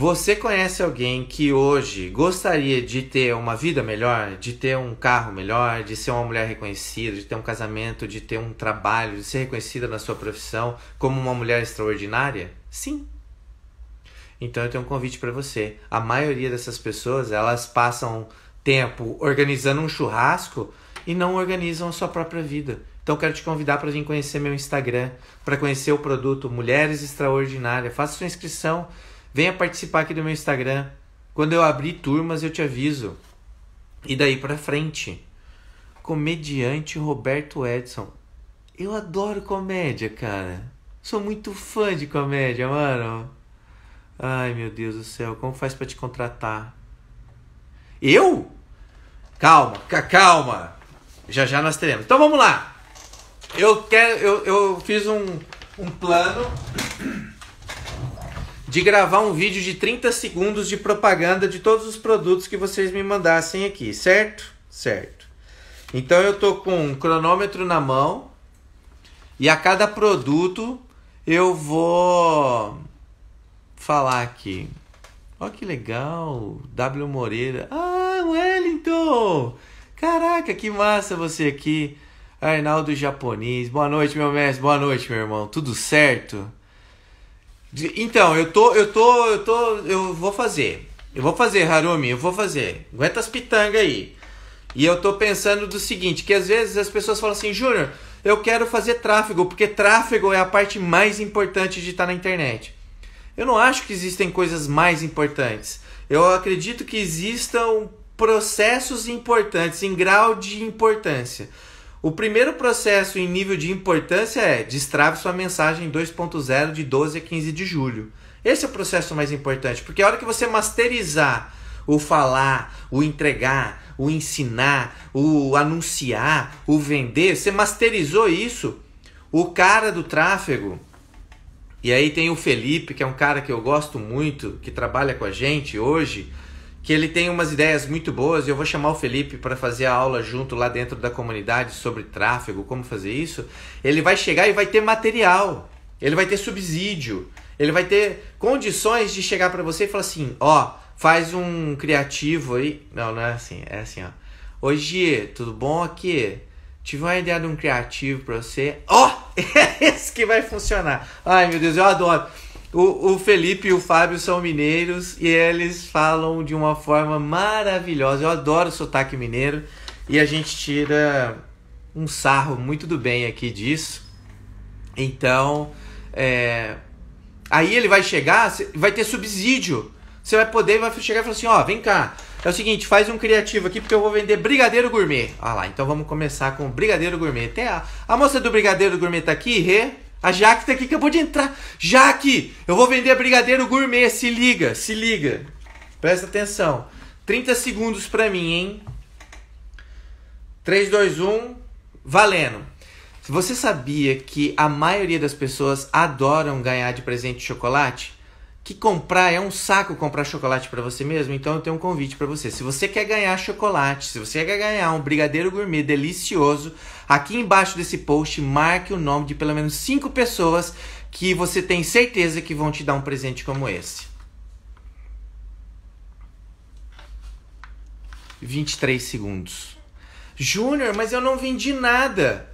Você conhece alguém que hoje gostaria de ter uma vida melhor, de ter um carro melhor, de ser uma mulher reconhecida, de ter um casamento, de ter um trabalho, de ser reconhecida na sua profissão como uma mulher extraordinária? Sim. Então eu tenho um convite para você. A maioria dessas pessoas, elas passam tempo organizando um churrasco e não organizam a sua própria vida. Então quero te convidar para vir conhecer meu Instagram, para conhecer o produto Mulheres Extraordinárias. Faça sua inscrição Venha participar aqui do meu Instagram. Quando eu abrir turmas, eu te aviso. E daí pra frente. Comediante Roberto Edson. Eu adoro comédia, cara. Sou muito fã de comédia, mano. Ai, meu Deus do céu, como faz para te contratar? Eu? Calma, calma. Já já nós teremos. Então vamos lá. Eu quero eu, eu fiz um, um plano de gravar um vídeo de 30 segundos de propaganda de todos os produtos que vocês me mandassem aqui, certo? Certo. Então eu tô com um cronômetro na mão e a cada produto eu vou falar aqui. Ó que legal, W Moreira. Ah, Wellington! Caraca, que massa você aqui. Arnaldo Japonês. Boa noite, meu mestre. Boa noite, meu irmão. Tudo certo? Então, eu tô, eu tô, eu tô, eu vou fazer. Eu vou fazer, Harumi, eu vou fazer. Aguenta as pitangas aí. E eu tô pensando do seguinte, que às vezes as pessoas falam assim, Júnior, eu quero fazer tráfego, porque tráfego é a parte mais importante de estar tá na internet. Eu não acho que existem coisas mais importantes. Eu acredito que existam processos importantes em grau de importância. O primeiro processo em nível de importância é destrave sua mensagem 2.0 de 12 a 15 de julho. Esse é o processo mais importante, porque a hora que você masterizar o falar, o entregar, o ensinar, o anunciar, o vender, você masterizou isso, o cara do tráfego. E aí tem o Felipe, que é um cara que eu gosto muito, que trabalha com a gente hoje que ele tem umas ideias muito boas e eu vou chamar o Felipe para fazer a aula junto lá dentro da comunidade sobre tráfego, como fazer isso. Ele vai chegar e vai ter material, ele vai ter subsídio, ele vai ter condições de chegar para você e falar assim: ó, faz um criativo aí. Não, não é assim, é assim, ó. Hoje, tudo bom aqui? Tive uma ideia de um criativo para você. Ó, oh, [laughs] é esse que vai funcionar. Ai meu Deus, eu adoro. O, o, Felipe e o Fábio são mineiros e eles falam de uma forma maravilhosa. Eu adoro o sotaque mineiro e a gente tira um sarro muito do bem aqui disso. Então, é... aí ele vai chegar, vai ter subsídio. Você vai poder vai chegar e falar assim: ó, vem cá. É o seguinte, faz um criativo aqui porque eu vou vender brigadeiro gourmet. Olha lá, então vamos começar com brigadeiro gourmet. Até a, a moça do brigadeiro gourmet tá aqui, Rê. Re... A Jaque tá aqui, acabou de entrar. Jaque, eu vou vender brigadeiro gourmet. Se liga, se liga. Presta atenção. 30 segundos para mim, hein? 3, 2, 1. Valendo. Você sabia que a maioria das pessoas adoram ganhar de presente chocolate? que comprar é um saco comprar chocolate para você mesmo, então eu tenho um convite para você. Se você quer ganhar chocolate, se você quer ganhar um brigadeiro gourmet delicioso, aqui embaixo desse post marque o nome de pelo menos cinco pessoas que você tem certeza que vão te dar um presente como esse. 23 segundos. Júnior, mas eu não vendi nada.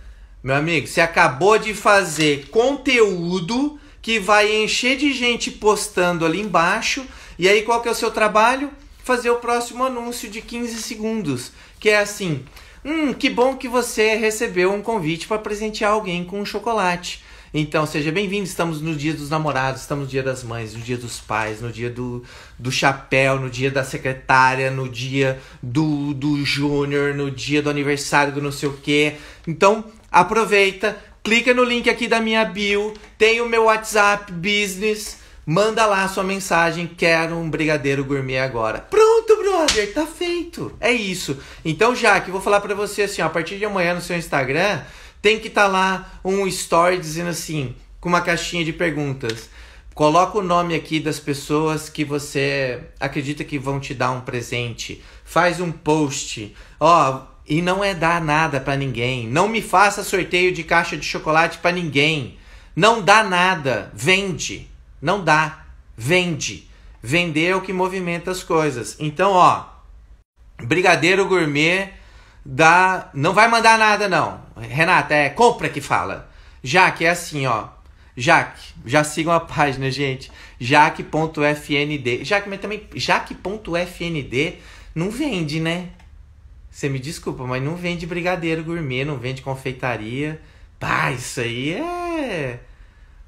Meu amigo, você acabou de fazer conteúdo que vai encher de gente postando ali embaixo. E aí qual que é o seu trabalho? Fazer o próximo anúncio de 15 segundos, que é assim: "Hum, que bom que você recebeu um convite para presentear alguém com um chocolate". Então, seja bem-vindo. Estamos no dia dos namorados, estamos no dia das mães, no dia dos pais, no dia do, do chapéu, no dia da secretária, no dia do, do júnior, no dia do aniversário do não sei o quê. Então, aproveita, clica no link aqui da minha bio, tem o meu WhatsApp Business, manda lá sua mensagem, quero um brigadeiro gourmet agora. Pronto, brother, tá feito. É isso. Então, já que vou falar para você assim, ó, a partir de amanhã no seu Instagram, tem que estar tá lá um story dizendo assim, com uma caixinha de perguntas. Coloca o nome aqui das pessoas que você acredita que vão te dar um presente. Faz um post. Ó, e não é dar nada para ninguém. Não me faça sorteio de caixa de chocolate para ninguém. Não dá nada. Vende. Não dá. Vende. Vender é o que movimenta as coisas. Então, ó, Brigadeiro Gourmet dá, não vai mandar nada não. Renata, é compra que fala. Jaque é assim, ó. Jaque, já sigam a página, gente. Jaque.fnd. Jaque, mas também jaque.fnd não vende, né? Você me desculpa, mas não vende brigadeiro gourmet, não vende confeitaria. Pá, isso aí é.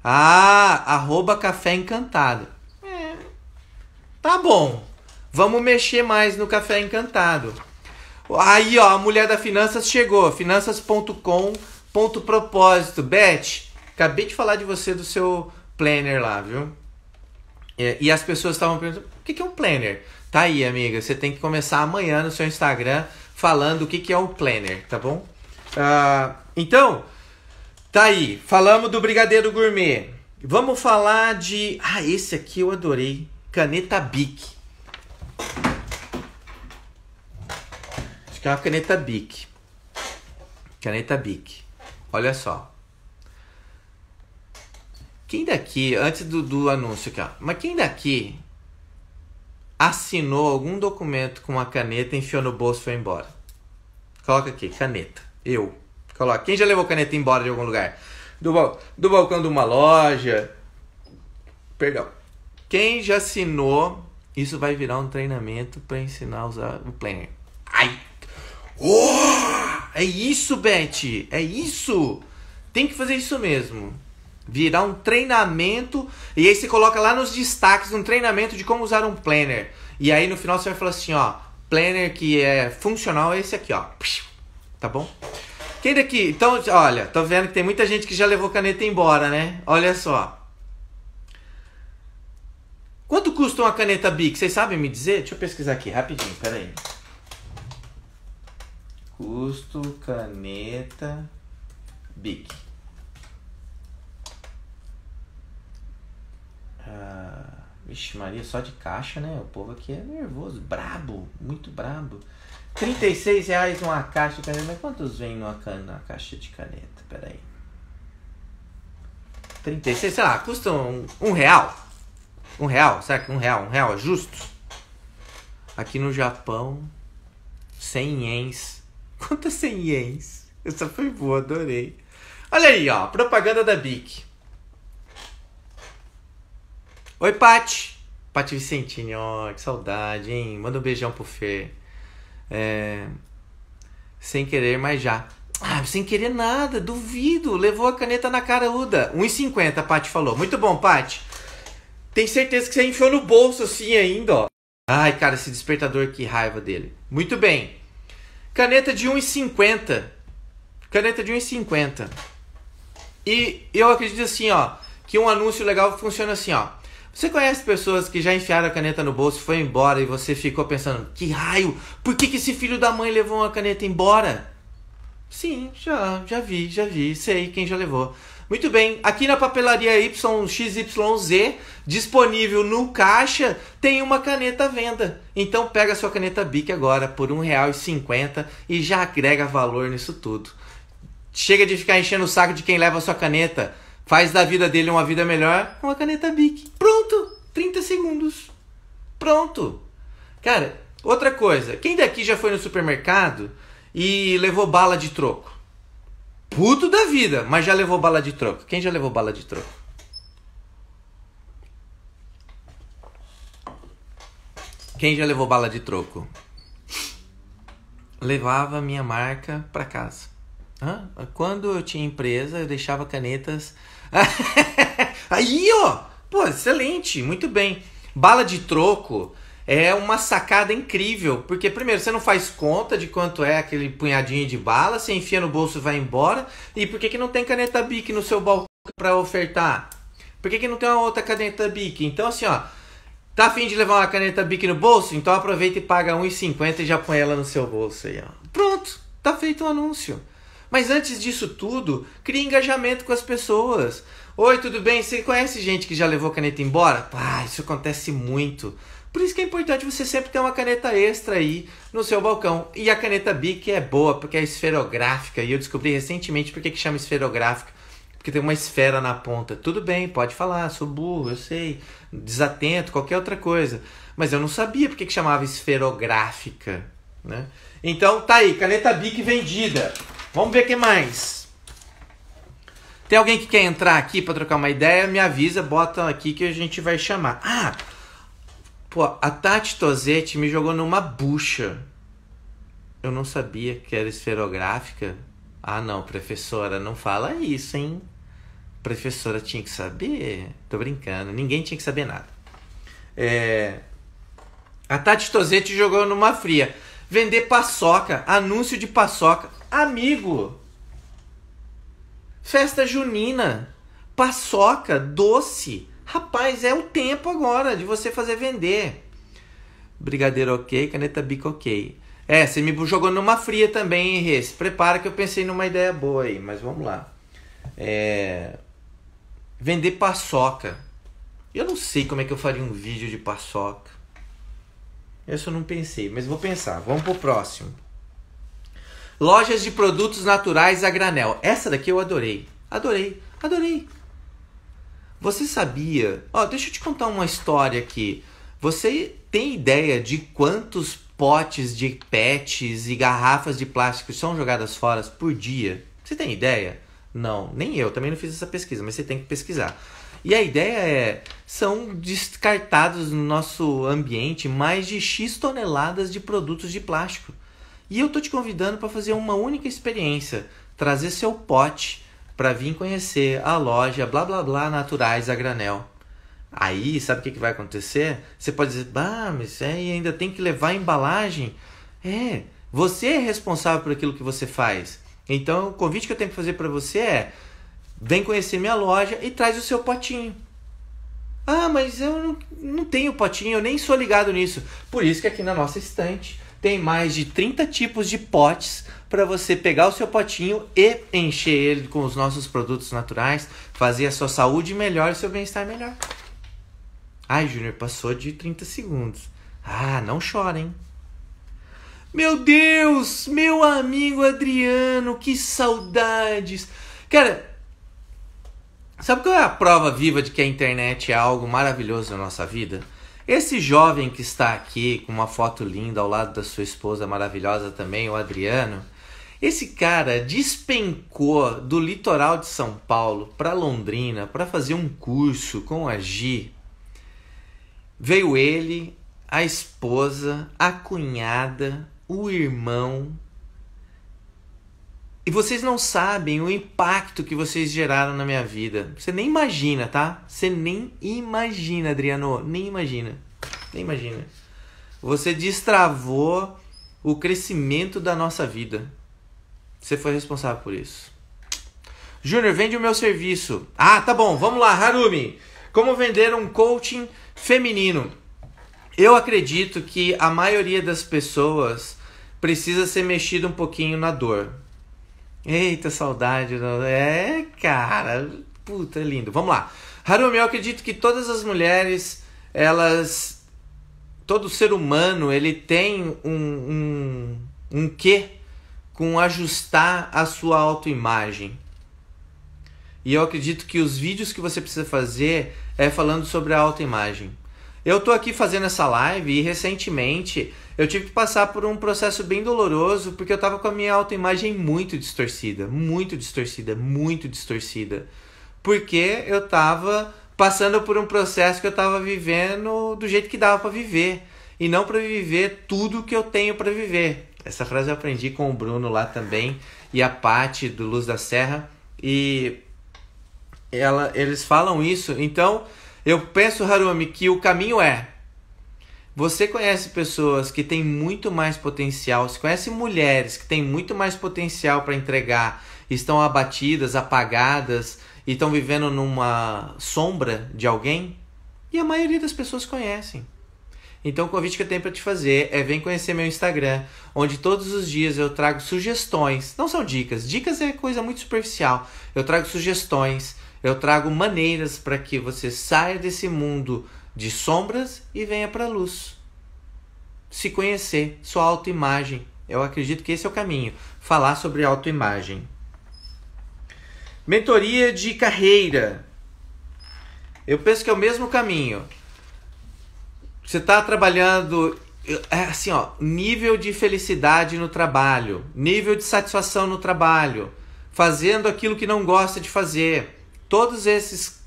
Ah, arroba café encantado. É. Tá bom. Vamos mexer mais no café encantado. Aí, ó, a mulher da finanças chegou. Finanças.com.propósito. Ponto propósito. Beth, acabei de falar de você do seu planner lá, viu? É, e, as pessoas estavam perguntando: o que é um planner? Tá aí, amiga. Você tem que começar amanhã no seu Instagram falando o que, que é um planner, tá bom? Uh, então, tá aí. Falamos do Brigadeiro Gourmet. Vamos falar de. Ah, esse aqui eu adorei. Caneta Bic. Acho que é uma caneta Bic. Caneta Bic. Olha só. Quem daqui, antes do, do anúncio aqui, ó, mas quem daqui assinou algum documento com uma caneta, enfiou no bolso e foi embora. Coloca aqui, caneta. Eu. Coloca. Quem já levou caneta embora de algum lugar? Do, do balcão de uma loja. Perdão. Quem já assinou, isso vai virar um treinamento para ensinar a usar o planner. Ai! Oh! É isso, Beth! É isso! Tem que fazer isso mesmo. Virá um treinamento, e aí você coloca lá nos destaques um treinamento de como usar um planner. E aí no final você vai falar assim, ó, planner que é funcional é esse aqui, ó. Tá bom? Quem daqui? Então, olha, tô vendo que tem muita gente que já levou caneta embora, né? Olha só. Quanto custa uma caneta Bic? Vocês sabem me dizer? Deixa eu pesquisar aqui rapidinho, peraí. Custo caneta Bic. Ah, vixe Maria, só de caixa, né? O povo aqui é nervoso, brabo, muito brabo. 36 reais uma caixa de caneta. Mas quantos vem numa, can... numa caixa de caneta? Pera aí. 36, sei lá, custa um, um real. Um real, será que um real? Um real é justo? Aqui no Japão, 100 ienes. Quanto é 100 ienes? Essa foi boa, adorei. Olha aí, ó, propaganda da Bic. Oi, Pati! Pati Vicentini, ó, oh, que saudade, hein? Manda um beijão pro Fê. É... Sem querer, mas já. Ah, sem querer nada, duvido. Levou a caneta na caruda. 1,50, Pati falou. Muito bom, Pati. Tem certeza que você enfiou no bolso assim ainda, ó. Ai, cara, esse despertador, que raiva dele. Muito bem. Caneta de 1,50. Caneta de 1,50. E eu acredito assim, ó, que um anúncio legal funciona assim, ó. Você conhece pessoas que já enfiaram a caneta no bolso, e foi embora e você ficou pensando: que raio, por que, que esse filho da mãe levou uma caneta embora? Sim, já, já vi, já vi, sei quem já levou. Muito bem, aqui na papelaria YXYZ, disponível no caixa, tem uma caneta à venda. Então pega sua caneta BIC agora por R$1,50 e já agrega valor nisso tudo. Chega de ficar enchendo o saco de quem leva sua caneta. Faz da vida dele uma vida melhor com a caneta Bic. Pronto! 30 segundos. Pronto. Cara, outra coisa. Quem daqui já foi no supermercado e levou bala de troco? Puto da vida, mas já levou bala de troco. Quem já levou bala de troco? Quem já levou bala de troco? Levava minha marca para casa. Quando eu tinha empresa, eu deixava canetas [laughs] Aí, ó! Pô, excelente, muito bem. Bala de troco é uma sacada incrível, porque primeiro você não faz conta de quanto é aquele punhadinho de bala, você enfia no bolso e vai embora. E por que, que não tem caneta BIC no seu balcão para ofertar? Por que, que não tem uma outra caneta BIC? Então, assim, ó, tá afim de levar uma caneta BIC no bolso? Então aproveita e paga R$1,50 e já põe ela no seu bolso aí, ó. Pronto, tá feito o anúncio. Mas antes disso tudo, crie engajamento com as pessoas. Oi, tudo bem? Você conhece gente que já levou caneta embora? Pá, isso acontece muito. Por isso que é importante você sempre ter uma caneta extra aí no seu balcão. E a caneta BIC é boa porque é esferográfica. E eu descobri recentemente por que chama esferográfica. Porque tem uma esfera na ponta. Tudo bem, pode falar, sou burro, eu sei, desatento, qualquer outra coisa. Mas eu não sabia por que chamava esferográfica. Né? Então tá aí, caneta BIC vendida. Vamos ver o que mais. Tem alguém que quer entrar aqui para trocar uma ideia? Me avisa, bota aqui que a gente vai chamar. Ah, pô, a Tati Tozetti me jogou numa bucha. Eu não sabia que era esferográfica. Ah, não, professora, não fala isso, hein? Professora tinha que saber. Tô brincando, ninguém tinha que saber nada. É... A Tati Tozetti jogou numa fria. Vender paçoca, anúncio de paçoca amigo. Festa junina, paçoca, doce. Rapaz, é o tempo agora de você fazer vender. Brigadeiro ok, caneta bica ok. É, você me jogou numa fria também, hein, Rê? Se prepara que eu pensei numa ideia boa aí, mas vamos lá. É... Vender paçoca. Eu não sei como é que eu faria um vídeo de paçoca. Eu só não pensei, mas vou pensar. Vamos pro próximo. Lojas de produtos naturais a granel. Essa daqui eu adorei. Adorei. Adorei. Você sabia? Ó, deixa eu te contar uma história aqui. Você tem ideia de quantos potes de pets e garrafas de plástico são jogadas fora por dia? Você tem ideia? Não, nem eu, também não fiz essa pesquisa, mas você tem que pesquisar. E a ideia é, são descartados no nosso ambiente mais de X toneladas de produtos de plástico. E eu tô te convidando para fazer uma única experiência, trazer seu pote para vir conhecer a loja blá blá blá naturais a granel. Aí, sabe o que, que vai acontecer? Você pode dizer, bah, mas é, ainda tem que levar a embalagem. É, você é responsável por aquilo que você faz. Então, o convite que eu tenho para fazer para você é: vem conhecer minha loja e traz o seu potinho. Ah, mas eu não, não tenho potinho, eu nem sou ligado nisso. Por isso que aqui na nossa estante tem mais de 30 tipos de potes para você pegar o seu potinho e encher ele com os nossos produtos naturais, fazer a sua saúde melhor e seu bem-estar melhor. Ai, Júnior, passou de 30 segundos. Ah, não chorem. Meu Deus, meu amigo Adriano, que saudades. Cara, sabe qual é a prova viva de que a internet é algo maravilhoso na nossa vida? Esse jovem que está aqui com uma foto linda ao lado da sua esposa maravilhosa também, o Adriano, esse cara despencou do litoral de São Paulo para Londrina para fazer um curso com a Gi. Veio ele, a esposa, a cunhada, o irmão, e vocês não sabem o impacto que vocês geraram na minha vida. Você nem imagina, tá? Você nem imagina, Adriano. Nem imagina. Nem imagina. Você destravou o crescimento da nossa vida. Você foi responsável por isso. Júnior, vende o meu serviço. Ah, tá bom. Vamos lá, Harumi. Como vender um coaching feminino? Eu acredito que a maioria das pessoas precisa ser mexida um pouquinho na dor Eita, saudade. É, cara, puta, lindo. Vamos lá. Harumi, eu acredito que todas as mulheres, elas. Todo ser humano, ele tem um, um, um quê com ajustar a sua autoimagem. E eu acredito que os vídeos que você precisa fazer é falando sobre a autoimagem. Eu tô aqui fazendo essa live e recentemente eu tive que passar por um processo bem doloroso porque eu tava com a minha autoimagem muito distorcida, muito distorcida, muito distorcida. Porque eu tava passando por um processo que eu tava vivendo do jeito que dava para viver e não para viver tudo que eu tenho para viver. Essa frase eu aprendi com o Bruno lá também e a Pati do Luz da Serra e ela, eles falam isso. Então, eu penso, Harumi, que o caminho é. Você conhece pessoas que têm muito mais potencial, você conhece mulheres que têm muito mais potencial para entregar, estão abatidas, apagadas e estão vivendo numa sombra de alguém? E a maioria das pessoas conhecem. Então o convite que eu tenho para te fazer é vem conhecer meu Instagram, onde todos os dias eu trago sugestões. Não são dicas, dicas é coisa muito superficial. Eu trago sugestões eu trago maneiras para que você saia desse mundo de sombras e venha para a luz. Se conhecer, sua autoimagem. Eu acredito que esse é o caminho. Falar sobre autoimagem. Mentoria de carreira. Eu penso que é o mesmo caminho. Você está trabalhando é assim, ó, nível de felicidade no trabalho, nível de satisfação no trabalho, fazendo aquilo que não gosta de fazer Todos esses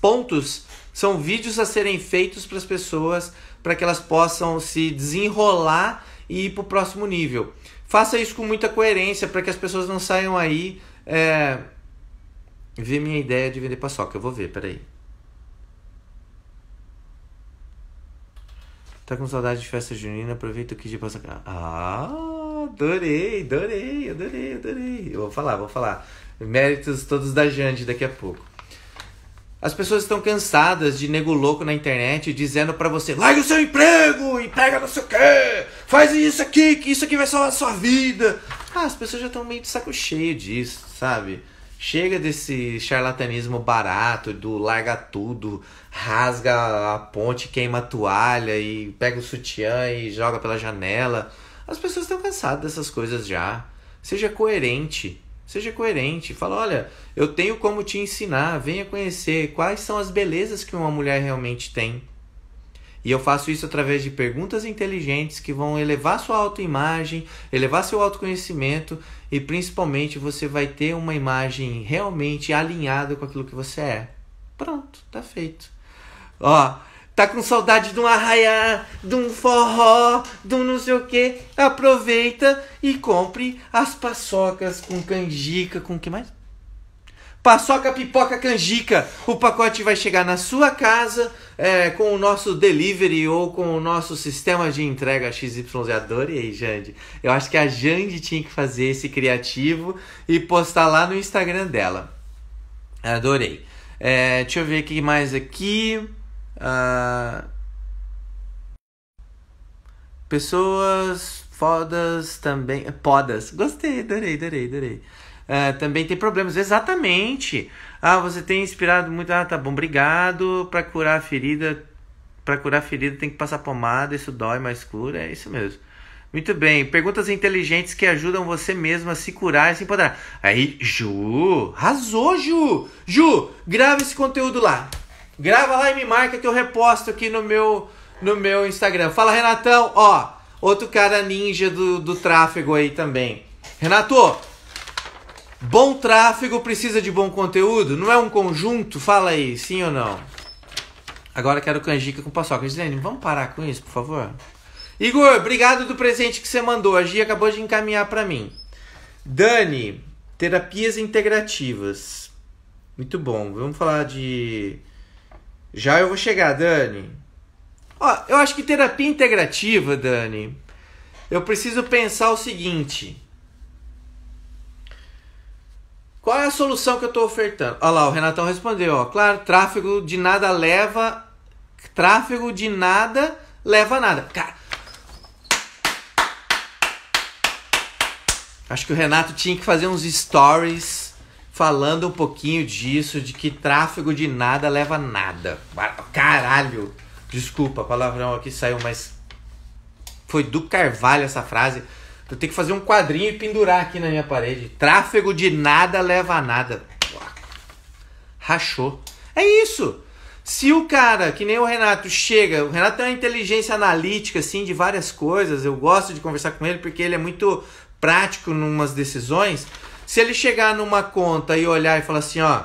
pontos são vídeos a serem feitos para as pessoas, para que elas possam se desenrolar e ir para o próximo nível. Faça isso com muita coerência, para que as pessoas não saiam aí. É... Ver minha ideia de vender paçoca. Eu vou ver, peraí. Tá com saudade de festa junina? Aproveita o que de paçoca. Ah, adorei, adorei, adorei, adorei. Eu vou falar, vou falar. Méritos todos da Jande daqui a pouco. As pessoas estão cansadas de nego louco na internet dizendo para você: larga o seu emprego e pega não sei o quê, faz isso aqui, que isso aqui vai salvar a sua vida. Ah, as pessoas já estão meio de saco cheio disso, sabe? Chega desse charlatanismo barato, do larga tudo, rasga a ponte, queima a toalha e pega o sutiã e joga pela janela. As pessoas estão cansadas dessas coisas já. Seja coerente Seja coerente. Fala, olha, eu tenho como te ensinar. Venha conhecer quais são as belezas que uma mulher realmente tem. E eu faço isso através de perguntas inteligentes que vão elevar sua autoimagem, elevar seu autoconhecimento e principalmente você vai ter uma imagem realmente alinhada com aquilo que você é. Pronto, tá feito. Ó, Tá com saudade de um arraiá, de um forró, de um não sei o que. Aproveita e compre as paçocas com canjica, com o que mais? Paçoca, pipoca, canjica. O pacote vai chegar na sua casa é, com o nosso delivery ou com o nosso sistema de entrega XYZ. Adorei, Jande. Eu acho que a Jande tinha que fazer esse criativo e postar lá no Instagram dela. Adorei. É, deixa eu ver o que mais aqui. Ah, pessoas fodas também. Podas. Gostei, adorei, adorei, adorei. Uh, também tem problemas. Exatamente. Ah, você tem inspirado muito. Ah, tá bom, obrigado. Para curar a ferida, para curar a ferida tem que passar pomada, isso dói, mas cura, é isso mesmo. Muito bem, perguntas inteligentes que ajudam você mesmo a se curar e se empoderar. Aí, Ju, arrasou, Ju! Ju, grava esse conteúdo lá. Grava lá e me marca que eu reposto aqui no meu, no meu Instagram. Fala, Renatão, ó, outro cara ninja do, do tráfego aí também. Renato, bom tráfego precisa de bom conteúdo? Não é um conjunto? Fala aí, sim ou não? Agora quero canjica com paçoca. Gislene, vamos parar com isso, por favor? Igor, obrigado do presente que você mandou. A Gia acabou de encaminhar para mim. Dani, terapias integrativas. Muito bom. Vamos falar de já eu vou chegar, Dani. Ó, eu acho que terapia integrativa, Dani, eu preciso pensar o seguinte. Qual é a solução que eu estou ofertando? Olha lá, o Renatão respondeu, ó. Claro, tráfego de nada leva. Tráfego de nada leva a nada. Cara. Acho que o Renato tinha que fazer uns stories falando um pouquinho disso, de que tráfego de nada leva nada. Caralho! Desculpa, palavrão aqui saiu, mas foi do Carvalho essa frase. Eu tenho que fazer um quadrinho e pendurar aqui na minha parede. Tráfego de nada leva a nada. Rachou. É isso! Se o cara, que nem o Renato, chega, o Renato tem uma inteligência analítica, assim, de várias coisas. Eu gosto de conversar com ele porque ele é muito prático em decisões. Se ele chegar numa conta e olhar e falar assim, ó,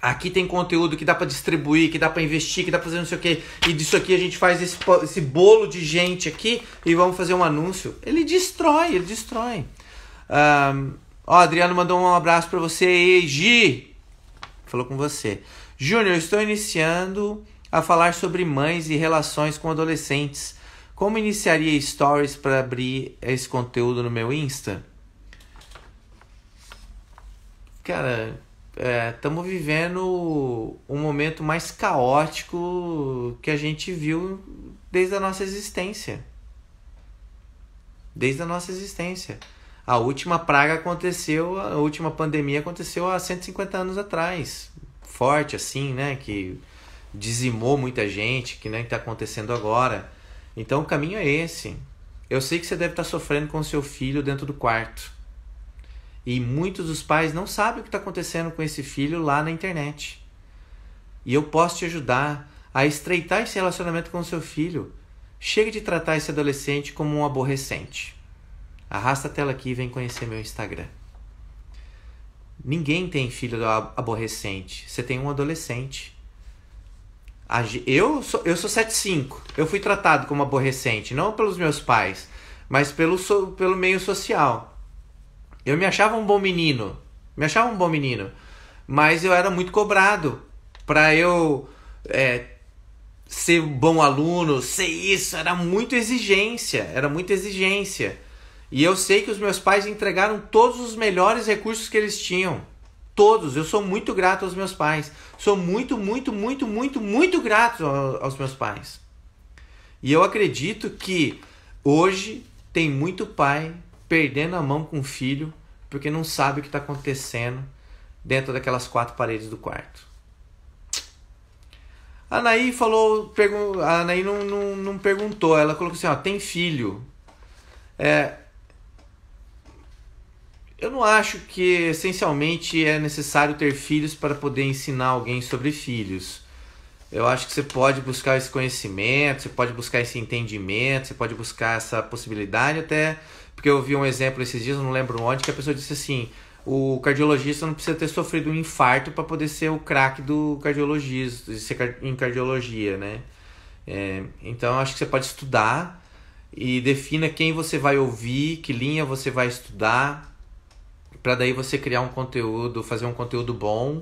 aqui tem conteúdo que dá para distribuir, que dá para investir, que dá para fazer não sei o que, e disso aqui a gente faz esse, esse bolo de gente aqui e vamos fazer um anúncio. Ele destrói, ele destrói. Um, ó, Adriano mandou um abraço para você e falou com você. Júnior, estou iniciando a falar sobre mães e relações com adolescentes. Como iniciaria stories para abrir esse conteúdo no meu Insta? cara, estamos é, vivendo um momento mais caótico que a gente viu desde a nossa existência. Desde a nossa existência. A última praga aconteceu, a última pandemia aconteceu há 150 anos atrás. Forte assim, né? Que dizimou muita gente, que nem né, está acontecendo agora. Então o caminho é esse. Eu sei que você deve estar tá sofrendo com seu filho dentro do quarto. E muitos dos pais não sabem o que está acontecendo com esse filho lá na internet. E eu posso te ajudar a estreitar esse relacionamento com o seu filho. Chega de tratar esse adolescente como um aborrecente. Arrasta a tela aqui e vem conhecer meu Instagram. Ninguém tem filho aborrecente. Você tem um adolescente. Eu sou, eu sou 75. Eu fui tratado como aborrecente, não pelos meus pais, mas pelo, pelo meio social. Eu me achava um bom menino, me achava um bom menino, mas eu era muito cobrado para eu é, ser um bom aluno, ser isso, era muita exigência, era muita exigência. E eu sei que os meus pais entregaram todos os melhores recursos que eles tinham. Todos. Eu sou muito grato aos meus pais. Sou muito, muito, muito, muito, muito grato aos meus pais. E eu acredito que hoje tem muito pai perdendo a mão com o filho porque não sabe o que está acontecendo dentro daquelas quatro paredes do quarto. A Anaí falou, a Anaí não, não, não perguntou, ela colocou assim, ó, tem filho. É, eu não acho que essencialmente é necessário ter filhos para poder ensinar alguém sobre filhos. Eu acho que você pode buscar esse conhecimento, você pode buscar esse entendimento, você pode buscar essa possibilidade até porque eu vi um exemplo esses dias, não lembro onde, que a pessoa disse assim: o cardiologista não precisa ter sofrido um infarto para poder ser o craque do cardiologista, ser em cardiologia, né? É, então acho que você pode estudar e defina quem você vai ouvir, que linha você vai estudar, para daí você criar um conteúdo, fazer um conteúdo bom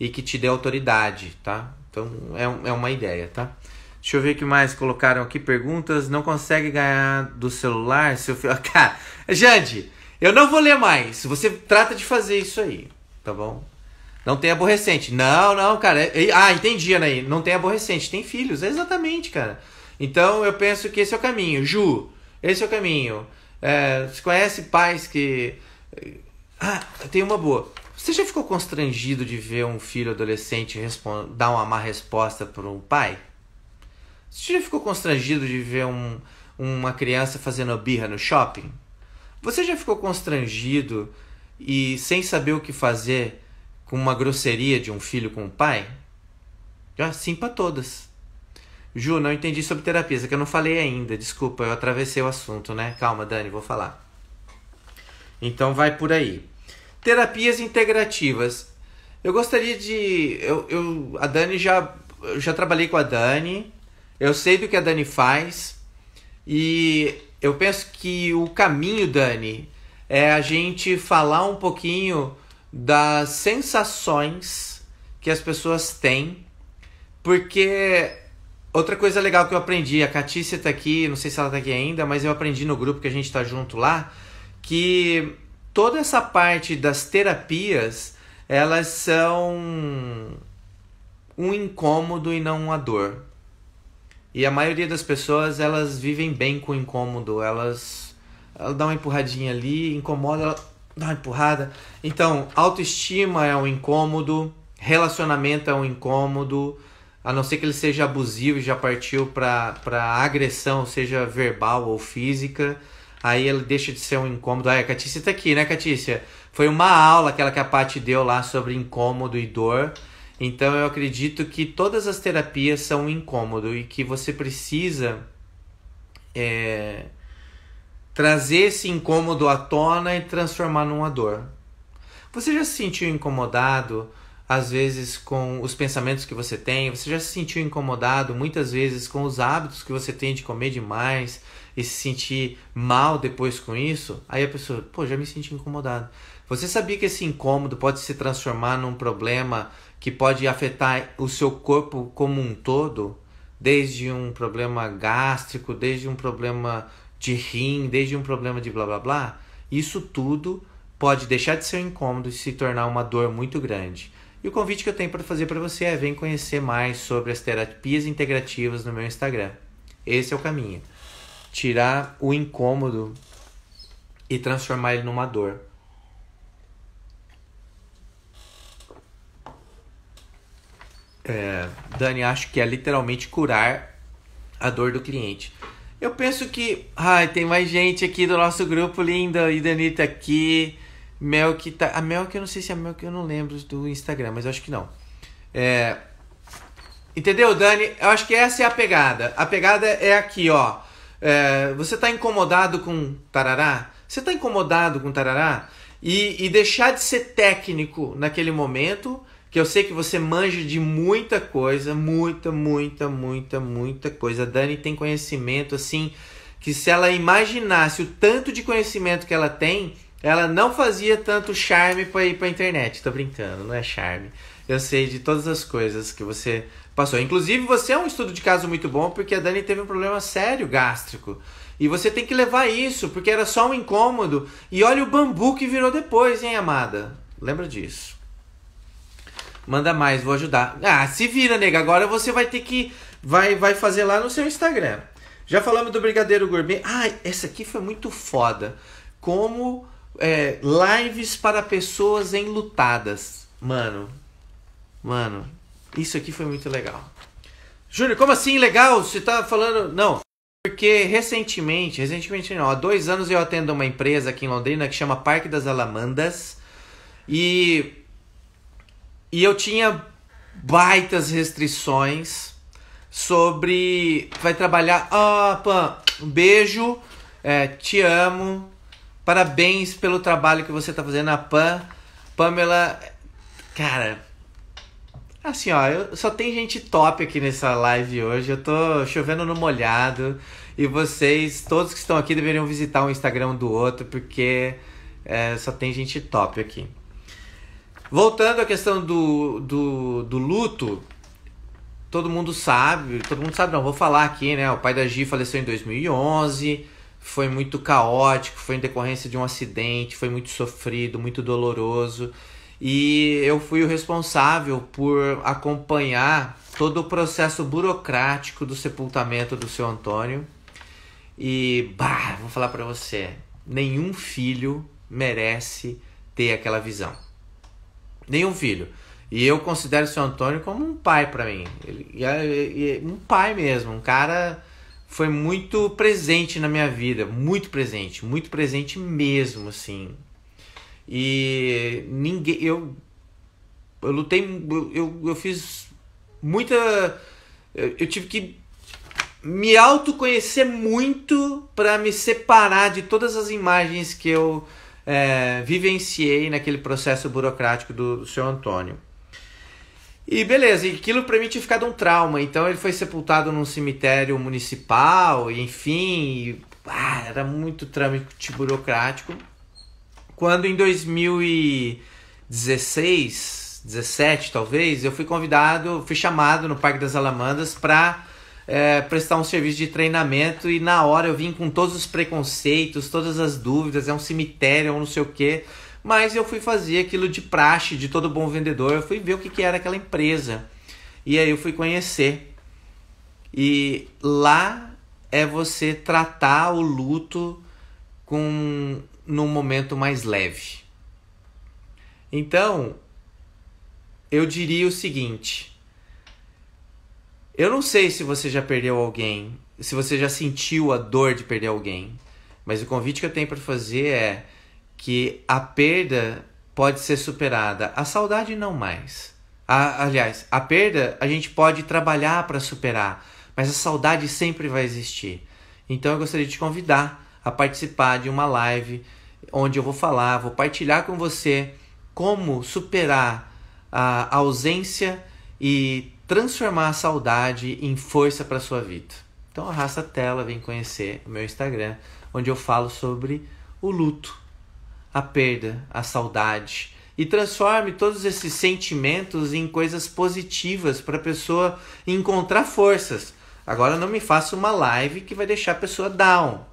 e que te dê autoridade, tá? Então é, é uma ideia, tá? Deixa eu ver o que mais colocaram aqui. Perguntas. Não consegue ganhar do celular? Seu filho. [laughs] Cara, Jande, eu não vou ler mais. Você trata de fazer isso aí, tá bom? Não tem aborrecente. Não, não, cara. É, é, ah, entendi, Anaí. Não tem aborrecente, tem filhos. É exatamente, cara. Então eu penso que esse é o caminho. Ju, esse é o caminho. É, você conhece pais que. É, ah, tem uma boa. Você já ficou constrangido de ver um filho adolescente dar uma má resposta para um pai? Você já ficou constrangido de ver um, uma criança fazendo birra no shopping? Você já ficou constrangido e sem saber o que fazer com uma grosseria de um filho com o um pai? sim, para todas. Ju, não entendi sobre terapia, que eu não falei ainda. Desculpa, eu atravessei o assunto, né? Calma, Dani, vou falar. Então vai por aí. Terapias integrativas. Eu gostaria de. Eu, eu, a Dani já. Eu já trabalhei com a Dani eu sei do que a Dani faz e eu penso que o caminho, Dani, é a gente falar um pouquinho das sensações que as pessoas têm, porque outra coisa legal que eu aprendi, a Catícia tá aqui, não sei se ela tá aqui ainda, mas eu aprendi no grupo que a gente tá junto lá, que toda essa parte das terapias, elas são um incômodo e não uma dor. E a maioria das pessoas, elas vivem bem com o incômodo, elas ela dá uma empurradinha ali, incomoda, dá uma empurrada. Então, autoestima é um incômodo, relacionamento é um incômodo, a não ser que ele seja abusivo e já partiu para agressão, seja verbal ou física, aí ele deixa de ser um incômodo. Ah, a Catícia tá aqui, né, Catícia? Foi uma aula aquela que a Paty deu lá sobre incômodo e dor. Então eu acredito que todas as terapias são um incômodo e que você precisa é, trazer esse incômodo à tona e transformar numa dor. Você já se sentiu incomodado, às vezes, com os pensamentos que você tem? Você já se sentiu incomodado, muitas vezes, com os hábitos que você tem de comer demais e se sentir mal depois com isso? Aí a pessoa, pô, já me senti incomodado. Você sabia que esse incômodo pode se transformar num problema que pode afetar o seu corpo como um todo, desde um problema gástrico, desde um problema de rim, desde um problema de blá blá blá, isso tudo pode deixar de ser um incômodo e se tornar uma dor muito grande. E o convite que eu tenho para fazer para você é vem conhecer mais sobre as terapias integrativas no meu Instagram. Esse é o caminho. Tirar o incômodo e transformar ele numa dor. é, Dani, acho que é literalmente curar a dor do cliente. Eu penso que. Ai, tem mais gente aqui do nosso grupo, linda. E Danita aqui. Mel que tá. A Mel que eu não sei se é a Mel que eu não lembro do Instagram, mas acho que não. É. Entendeu, Dani? Eu acho que essa é a pegada. A pegada é aqui, ó. É, você tá incomodado com tarará? Você tá incomodado com tarará? E, e deixar de ser técnico naquele momento que eu sei que você manja de muita coisa, muita, muita, muita, muita coisa. A Dani tem conhecimento assim que se ela imaginasse o tanto de conhecimento que ela tem, ela não fazia tanto charme para ir para internet. Tô brincando, não é charme. Eu sei de todas as coisas que você passou. Inclusive, você é um estudo de caso muito bom porque a Dani teve um problema sério gástrico. E você tem que levar isso, porque era só um incômodo. E olha o bambu que virou depois, hein, amada? Lembra disso. Manda mais, vou ajudar. Ah, se vira, nega. Agora você vai ter que. Vai, vai fazer lá no seu Instagram. Já falamos do Brigadeiro Gourmet. Ah, essa aqui foi muito foda. Como é, lives para pessoas enlutadas. Mano. Mano. Isso aqui foi muito legal. Júnior, como assim legal? Você tá falando. Não. Porque recentemente, recentemente não, há dois anos eu atendo uma empresa aqui em Londrina que chama Parque das Alamandas. E e eu tinha baitas restrições sobre. Vai trabalhar. Ah, oh, Pan, um beijo, é, te amo, parabéns pelo trabalho que você tá fazendo. A Pan, Pamela. Cara, Assim, ó, eu, só tem gente top aqui nessa live hoje. Eu tô chovendo no molhado. E vocês, todos que estão aqui, deveriam visitar o um Instagram do outro, porque é, só tem gente top aqui. Voltando à questão do, do, do luto, todo mundo sabe, todo mundo sabe, não, vou falar aqui, né? O pai da Gi faleceu em 2011, foi muito caótico, foi em decorrência de um acidente, foi muito sofrido, muito doloroso. E eu fui o responsável por acompanhar todo o processo burocrático do sepultamento do seu Antônio. E, bah, vou falar para você, nenhum filho merece ter aquela visão nenhum filho. E eu considero o seu Antônio como um pai para mim. Ele, é, é, um pai mesmo, um cara foi muito presente na minha vida, muito presente, muito presente mesmo, assim. E ninguém, eu, eu lutei, eu, eu fiz muita, eu, eu tive que me autoconhecer muito para me separar de todas as imagens que eu é, vivenciei naquele processo burocrático do, do seu Antônio. E beleza, e aquilo para mim tinha ficado um trauma. Então ele foi sepultado num cemitério municipal, enfim, e, ah, era muito trâmite burocrático. Quando em 2016, 17 talvez, eu fui convidado, fui chamado no Parque das Alamandas para é, prestar um serviço de treinamento e na hora eu vim com todos os preconceitos, todas as dúvidas, é um cemitério, ou é não sei o quê. Mas eu fui fazer aquilo de praxe, de todo bom vendedor, eu fui ver o que, que era aquela empresa. E aí eu fui conhecer. E lá é você tratar o luto com num momento mais leve. Então, eu diria o seguinte: eu não sei se você já perdeu alguém, se você já sentiu a dor de perder alguém, mas o convite que eu tenho para fazer é que a perda pode ser superada, a saudade não mais. A, aliás, a perda a gente pode trabalhar para superar, mas a saudade sempre vai existir. Então eu gostaria de te convidar a participar de uma live onde eu vou falar, vou partilhar com você como superar a ausência e transformar a saudade em força para sua vida. Então arrasta a tela, vem conhecer o meu Instagram, onde eu falo sobre o luto, a perda, a saudade e transforme todos esses sentimentos em coisas positivas para a pessoa encontrar forças. Agora não me faça uma live que vai deixar a pessoa down.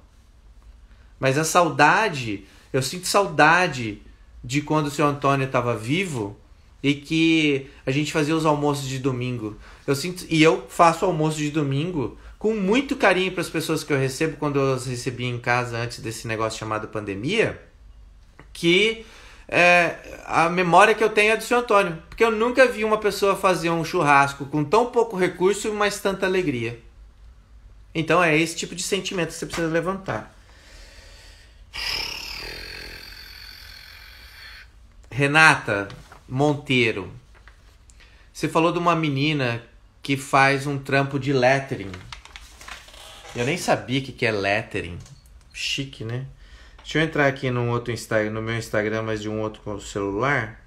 Mas a saudade, eu sinto saudade de quando o seu Antônio estava vivo e que a gente fazia os almoços de domingo. Eu sinto e eu faço almoço de domingo com muito carinho para as pessoas que eu recebo quando eu as recebia em casa antes desse negócio chamado pandemia, que é, a memória que eu tenho é do seu Antônio, porque eu nunca vi uma pessoa fazer um churrasco com tão pouco recurso, mas tanta alegria. Então é esse tipo de sentimento que você precisa levantar. Renata, Monteiro. Você falou de uma menina que faz um trampo de lettering. Eu nem sabia o que, que é lettering. Chique, né? Deixa eu entrar aqui no outro Instagram, no meu Instagram, mas de um outro celular.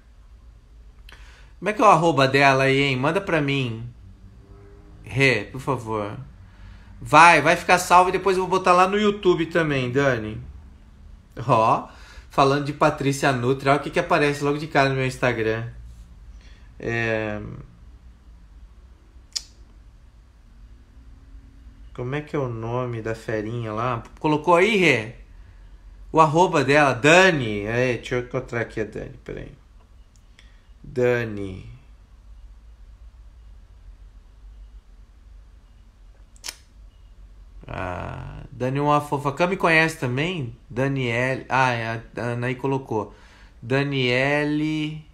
Como é que é o arroba dela aí, hein? Manda pra mim. Rê, hey, por favor. Vai, vai ficar salvo e depois eu vou botar lá no YouTube também, Dani. Ó falando de Patrícia Nutri, olha o que, que aparece logo de cara no meu Instagram. É... Como é que é o nome da ferinha lá? Colocou aí, Rê? O arroba dela, Dani. É, deixa eu encontrar aqui a Dani, peraí. Dani. Dani uma fofa. Cam me conhece também? Daniele. Ah, é, a Anaí colocou. Daniele.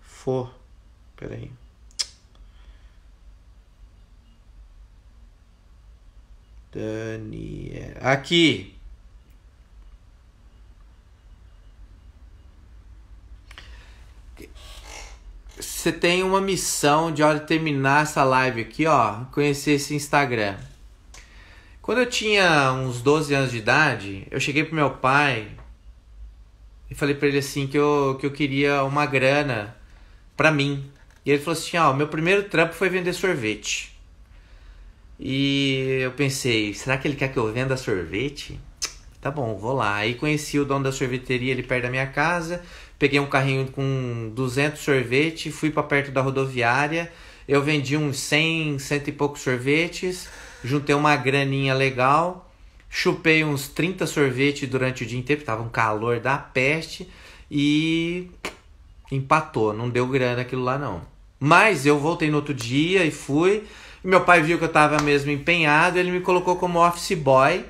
Fo. Peraí. Daniele. Aqui! Você tem uma missão de hora terminar essa live aqui, ó. Conhecer esse Instagram. Quando eu tinha uns 12 anos de idade, eu cheguei pro meu pai e falei para ele assim que eu, que eu queria uma grana para mim. E ele falou assim: "Ó, meu primeiro trampo foi vender sorvete". E eu pensei, será que ele quer que eu venda sorvete? Tá bom, vou lá. Aí conheci o dono da sorveteria ali perto da minha casa, peguei um carrinho com 200 sorvete, fui para perto da rodoviária, eu vendi uns 100, cento e poucos sorvetes juntei uma graninha legal, chupei uns 30 sorvetes durante o dia inteiro, tava um calor da peste e empatou, não deu grana aquilo lá não. Mas eu voltei no outro dia e fui. Meu pai viu que eu tava mesmo empenhado, ele me colocou como office boy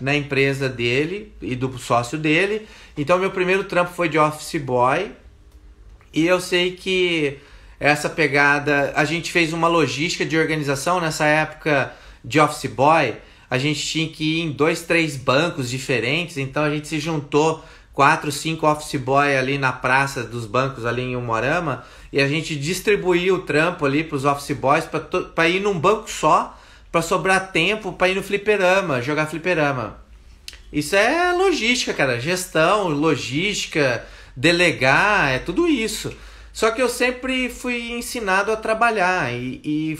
na empresa dele e do sócio dele. Então meu primeiro trampo foi de office boy. E eu sei que essa pegada, a gente fez uma logística de organização nessa época de office boy, a gente tinha que ir em dois, três bancos diferentes, então a gente se juntou quatro, cinco office boy ali na praça dos bancos ali em Umorama e a gente distribuía o trampo ali para os office boys para ir num banco só, para sobrar tempo para ir no fliperama, jogar fliperama. Isso é logística, cara, gestão, logística, delegar, é tudo isso. Só que eu sempre fui ensinado a trabalhar e, e,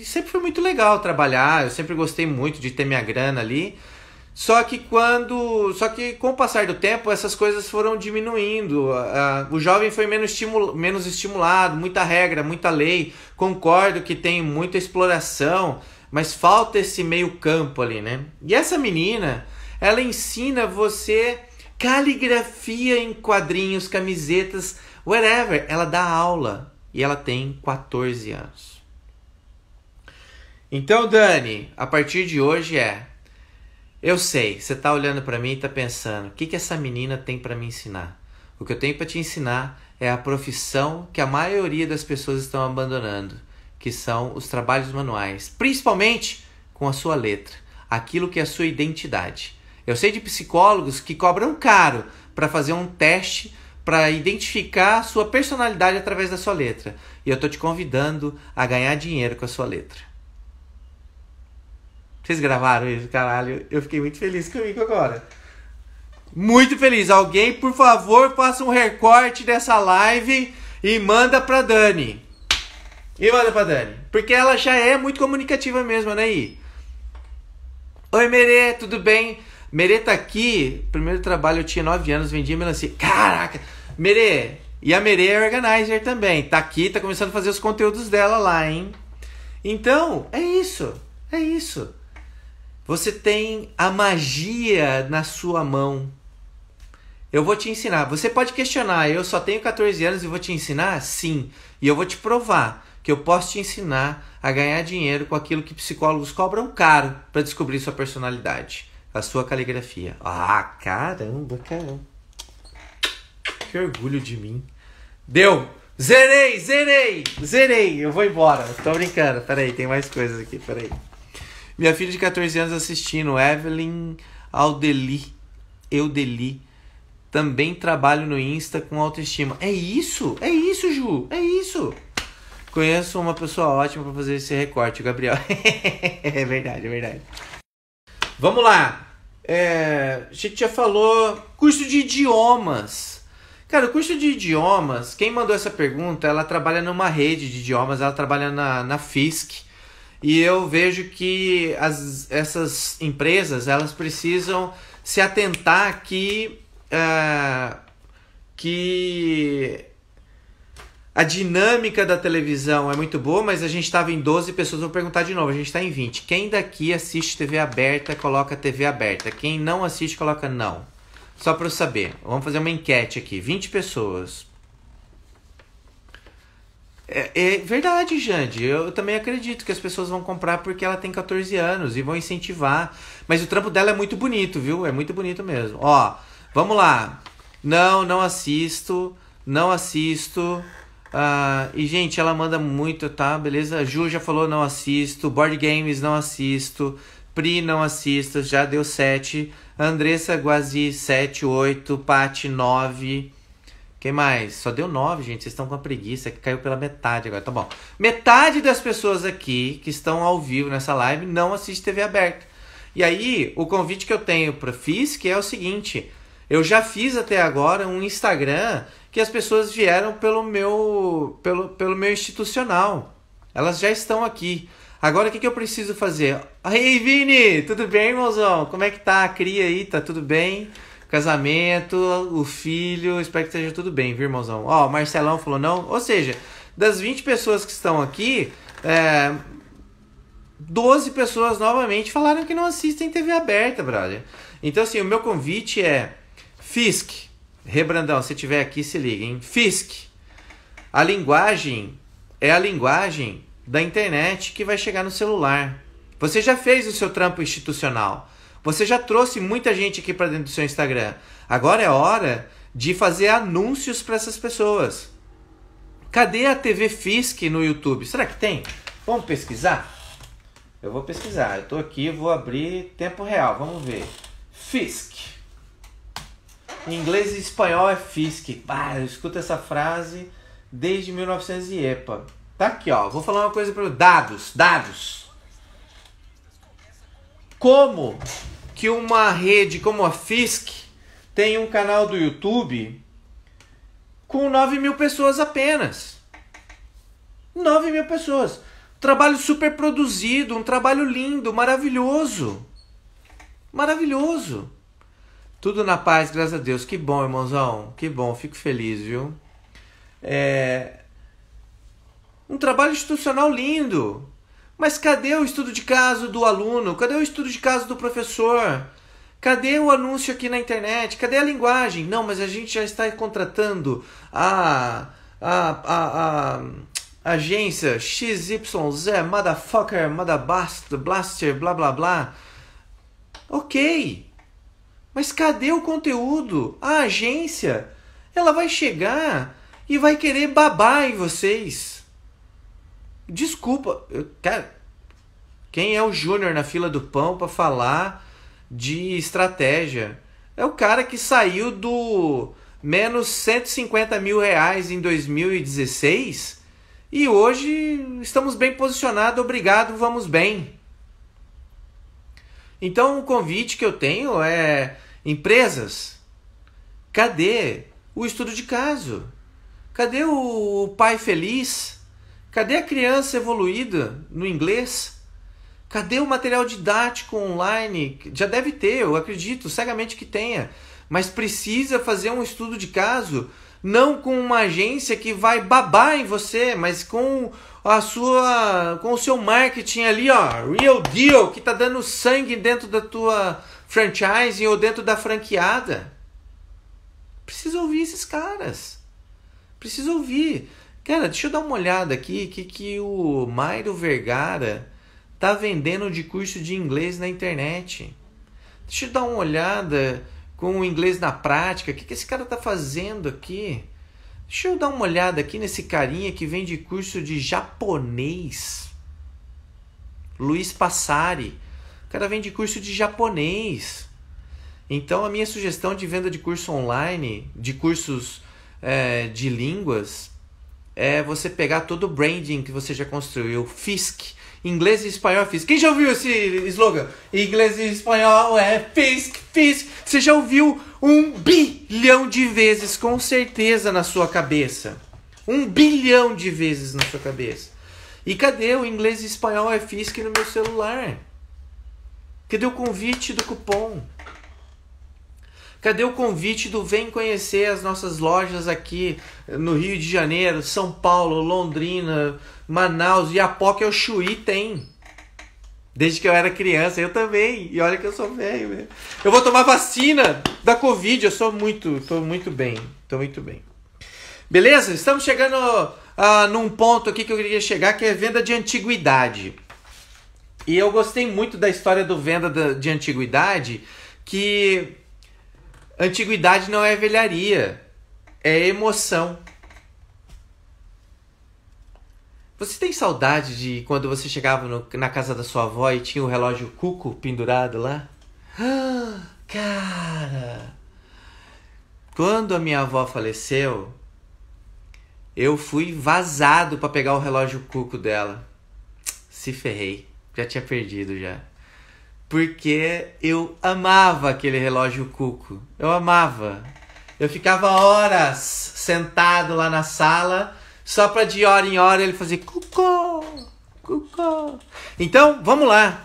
e, sempre foi muito legal trabalhar. Eu sempre gostei muito de ter minha grana ali. Só que quando, só que com o passar do tempo essas coisas foram diminuindo. Uh, o jovem foi menos, estimul, menos estimulado, muita regra, muita lei. Concordo que tem muita exploração, mas falta esse meio campo ali, né? E essa menina, ela ensina você caligrafia em quadrinhos, camisetas Whatever, ela dá aula e ela tem 14 anos. Então, Dani, a partir de hoje é. Eu sei, você está olhando para mim e está pensando: o que, que essa menina tem para me ensinar? O que eu tenho para te ensinar é a profissão que a maioria das pessoas estão abandonando, que são os trabalhos manuais, principalmente com a sua letra, aquilo que é a sua identidade. Eu sei de psicólogos que cobram caro para fazer um teste para identificar a sua personalidade através da sua letra. E eu estou te convidando a ganhar dinheiro com a sua letra. Vocês gravaram isso, caralho? Eu fiquei muito feliz comigo agora. Muito feliz. Alguém, por favor, faça um recorte dessa live e manda pra Dani. E manda pra Dani. Porque ela já é muito comunicativa mesmo, né, aí Oi, Merê, tudo bem? Merê tá aqui, primeiro trabalho eu tinha 9 anos, vendia melancia. Caraca! Merê! E a Merê é organizer também. Tá aqui, tá começando a fazer os conteúdos dela lá, hein? Então, é isso. É isso. Você tem a magia na sua mão. Eu vou te ensinar. Você pode questionar, eu só tenho 14 anos e vou te ensinar? Sim. E eu vou te provar que eu posso te ensinar a ganhar dinheiro com aquilo que psicólogos cobram caro para descobrir sua personalidade a sua caligrafia. Ah, caramba, caramba. Que orgulho de mim. Deu! Zerei, zerei, zerei. Eu vou embora. Tô brincando. Peraí, tem mais coisas aqui. Peraí. Minha filha de 14 anos assistindo, Evelyn Aldeli. Deli Também trabalho no Insta com autoestima. É isso, é isso, Ju. É isso. Conheço uma pessoa ótima para fazer esse recorte, o Gabriel. [laughs] é verdade, é verdade. Vamos lá. É, a gente já falou curso de idiomas. Cara, o curso de idiomas, quem mandou essa pergunta, ela trabalha numa rede de idiomas, ela trabalha na, na FISC. E eu vejo que as, essas empresas, elas precisam se atentar que, é, que a dinâmica da televisão é muito boa, mas a gente estava em 12 pessoas. Vou perguntar de novo, a gente está em 20. Quem daqui assiste TV aberta, coloca TV aberta. Quem não assiste, coloca não. Só para eu saber. Vamos fazer uma enquete aqui. 20 pessoas. É, é verdade, Jandi. Eu também acredito que as pessoas vão comprar porque ela tem 14 anos e vão incentivar. Mas o trampo dela é muito bonito, viu? É muito bonito mesmo. Ó, vamos lá. Não, não assisto. Não assisto. Uh, e, gente, ela manda muito, tá? Beleza? A Ju já falou, não assisto. Board Games, não assisto. Pri, não assisto. Já deu 7. Andressa Guazi, 7, 8. Pat 9. Quem mais? Só deu 9, gente. Vocês estão com a preguiça que caiu pela metade agora. Tá bom. Metade das pessoas aqui que estão ao vivo nessa live não assiste TV aberta. E aí, o convite que eu tenho para Fisk é o seguinte: eu já fiz até agora um Instagram que as pessoas vieram pelo meu, pelo, pelo meu institucional. Elas já estão aqui. Agora o que, que eu preciso fazer? Ei, Vini! Tudo bem, irmãozão? Como é que tá a cria aí? Tá tudo bem? Casamento, o filho, espero que esteja tudo bem, viu, irmãozão? Ó, o Marcelão falou não. Ou seja, das 20 pessoas que estão aqui, é, 12 pessoas novamente falaram que não assistem TV aberta, brother. Então, assim, o meu convite é: Fisk, Rebrandão, se tiver aqui, se liga, hein? Fisk. A linguagem é a linguagem da internet que vai chegar no celular. Você já fez o seu trampo institucional. Você já trouxe muita gente aqui para dentro do seu Instagram. Agora é hora de fazer anúncios para essas pessoas. Cadê a TV Fisk no YouTube? Será que tem? Vamos pesquisar? Eu vou pesquisar. Eu tô aqui, vou abrir tempo real. Vamos ver. Fisk. Em inglês e espanhol é Fisk. Ah, eu escuto essa frase desde 1900 e epa. Tá aqui, ó. Vou falar uma coisa para dados, dados. Como que uma rede como a Fisk tem um canal do YouTube com 9 mil pessoas apenas? 9 mil pessoas. trabalho super produzido, um trabalho lindo, maravilhoso. Maravilhoso. Tudo na paz, graças a Deus. Que bom, irmãozão. Que bom, fico feliz, viu? É... Um trabalho institucional lindo. Mas cadê o estudo de caso do aluno? Cadê o estudo de caso do professor? Cadê o anúncio aqui na internet? Cadê a linguagem? Não, mas a gente já está contratando a, a, a, a, a agência XYZ, motherfucker, mother blaster, blaster, blá blá blá. Ok. Mas cadê o conteúdo? A agência, ela vai chegar e vai querer babar em vocês. Desculpa, eu, cara, quem é o Júnior na fila do pão para falar de estratégia? É o cara que saiu do menos 150 mil reais em 2016 e hoje estamos bem posicionados, obrigado, vamos bem. Então o convite que eu tenho é Empresas, cadê o estudo de caso? Cadê o pai feliz? Cadê a criança evoluída no inglês? Cadê o material didático online? Já deve ter, eu acredito cegamente que tenha, mas precisa fazer um estudo de caso, não com uma agência que vai babar em você, mas com a sua com o seu marketing ali, ó, real deal, que tá dando sangue dentro da tua franchising ou dentro da franqueada. Precisa ouvir esses caras. Precisa ouvir. Cara, deixa eu dar uma olhada aqui que que o Mairo Vergara tá vendendo de curso de inglês na internet. Deixa eu dar uma olhada com o inglês na prática. O que, que esse cara tá fazendo aqui? Deixa eu dar uma olhada aqui nesse carinha que vende curso de japonês. Luiz Passari cara vende curso de japonês. Então a minha sugestão de venda de curso online, de cursos é, de línguas, é você pegar todo o branding que você já construiu, FISC, inglês e espanhol FISC. Quem já ouviu esse slogan? Inglês e espanhol é FISC, FISC. Você já ouviu um bilhão de vezes, com certeza, na sua cabeça. Um bilhão de vezes na sua cabeça. E cadê o inglês e espanhol é FISC no meu celular? Cadê o convite do cupom? Cadê o convite do Vem Conhecer as nossas lojas aqui no Rio de Janeiro, São Paulo, Londrina, Manaus, é o Chuí tem. Desde que eu era criança, eu também. E olha que eu sou velho, né? Eu vou tomar vacina da Covid, eu sou muito, tô muito bem, tô muito bem. Beleza? Estamos chegando a ah, num ponto aqui que eu queria chegar, que é venda de antiguidade. E eu gostei muito da história do venda de antiguidade, que antiguidade não é velharia, é emoção. Você tem saudade de quando você chegava no, na casa da sua avó e tinha o relógio cuco pendurado lá? Ah, cara! Quando a minha avó faleceu, eu fui vazado para pegar o relógio cuco dela. Se ferrei já tinha perdido já. Porque eu amava aquele relógio cuco. Eu amava. Eu ficava horas sentado lá na sala, só para de hora em hora ele fazer cuco, cuco. Então, vamos lá.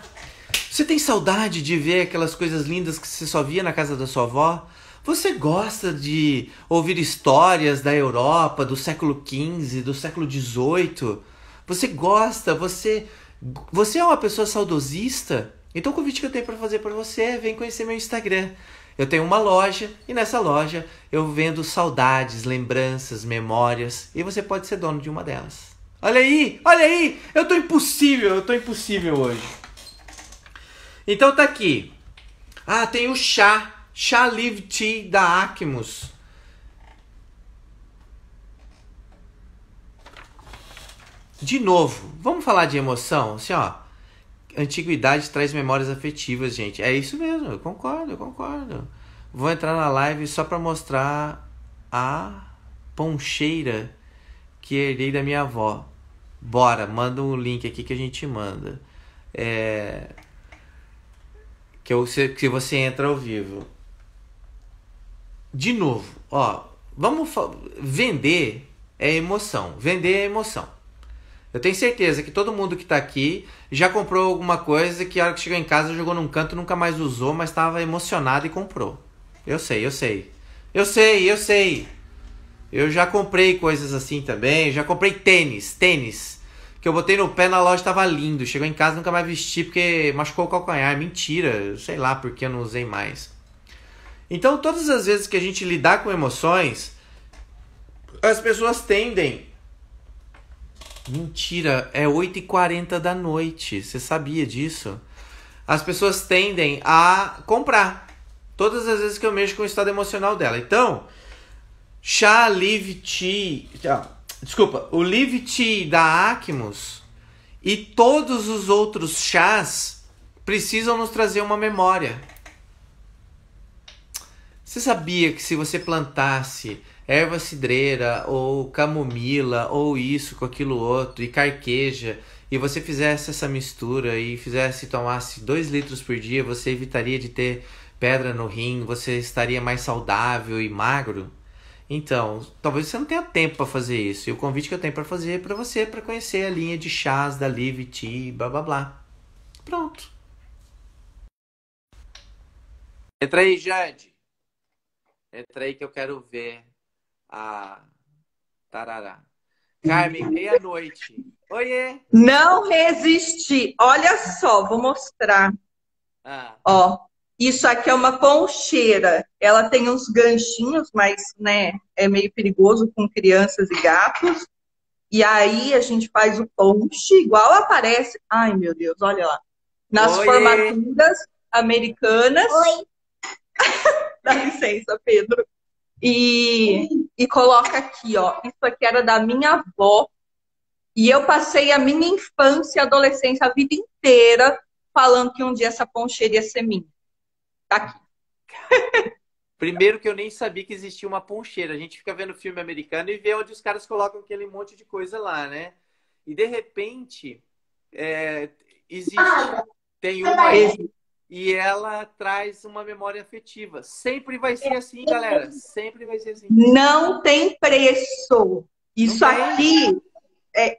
Você tem saudade de ver aquelas coisas lindas que você só via na casa da sua avó? Você gosta de ouvir histórias da Europa do século XV, do século XVIII? Você gosta, você você é uma pessoa saudosista? Então o convite que eu tenho para fazer para você é vem conhecer meu Instagram. Eu tenho uma loja e nessa loja eu vendo saudades, lembranças, memórias e você pode ser dono de uma delas. Olha aí, olha aí, eu tô impossível, eu tô impossível hoje. Então tá aqui. Ah, tem o chá, chá Live Tea da Acmos. De novo, vamos falar de emoção? Assim, ó. Antiguidade traz memórias afetivas, gente. É isso mesmo, eu concordo, eu concordo. Vou entrar na live só para mostrar a poncheira que herdei da minha avó. Bora, manda um link aqui que a gente manda. É... Que, eu, que você entra ao vivo. De novo, ó. Vamos vender é emoção. Vender é emoção. Eu tenho certeza que todo mundo que está aqui já comprou alguma coisa que a hora que chegou em casa jogou num canto, nunca mais usou, mas estava emocionado e comprou. Eu sei, eu sei. Eu sei, eu sei. Eu já comprei coisas assim também. Já comprei tênis, tênis. Que eu botei no pé na loja estava lindo. Chegou em casa nunca mais vesti porque machucou o calcanhar. Mentira, sei lá porque eu não usei mais. Então, todas as vezes que a gente lidar com emoções, as pessoas tendem Mentira, é 8h40 da noite. Você sabia disso? As pessoas tendem a comprar. Todas as vezes que eu mexo com o estado emocional dela. Então, chá Live Tea. Ah, desculpa, o Live Tea da Acmos e todos os outros chás precisam nos trazer uma memória. Você sabia que se você plantasse erva cidreira, ou camomila, ou isso com aquilo outro, e carqueja, e você fizesse essa mistura e fizesse tomasse 2 litros por dia, você evitaria de ter pedra no rim, você estaria mais saudável e magro? Então, talvez você não tenha tempo para fazer isso. E o convite que eu tenho para fazer é para você para conhecer a linha de chás da Live Tea, blá blá blá. Pronto. Entra aí, Jade. Entra aí que eu quero ver a ah, tarará. Carmen, meia-noite. Oiê! Não resisti. Olha só, vou mostrar. Ah. Ó, isso aqui é uma poncheira. Ela tem uns ganchinhos, mas né, é meio perigoso com crianças e gatos. E aí a gente faz o ponche, igual aparece. Ai, meu Deus, olha lá. Nas Oiê. formaturas americanas. Oi. [laughs] Dá licença, Pedro e, e coloca aqui, ó, isso aqui era da minha avó, e eu passei a minha infância adolescência, a vida inteira, falando que um dia essa poncheira ia ser minha. Tá aqui. [laughs] Primeiro que eu nem sabia que existia uma poncheira. A gente fica vendo filme americano e vê onde os caras colocam aquele monte de coisa lá, né? E de repente, é, existe. Tem uma e ela traz uma memória afetiva. Sempre vai ser assim, galera. Sempre vai ser assim. Não tem preço. Isso aqui é...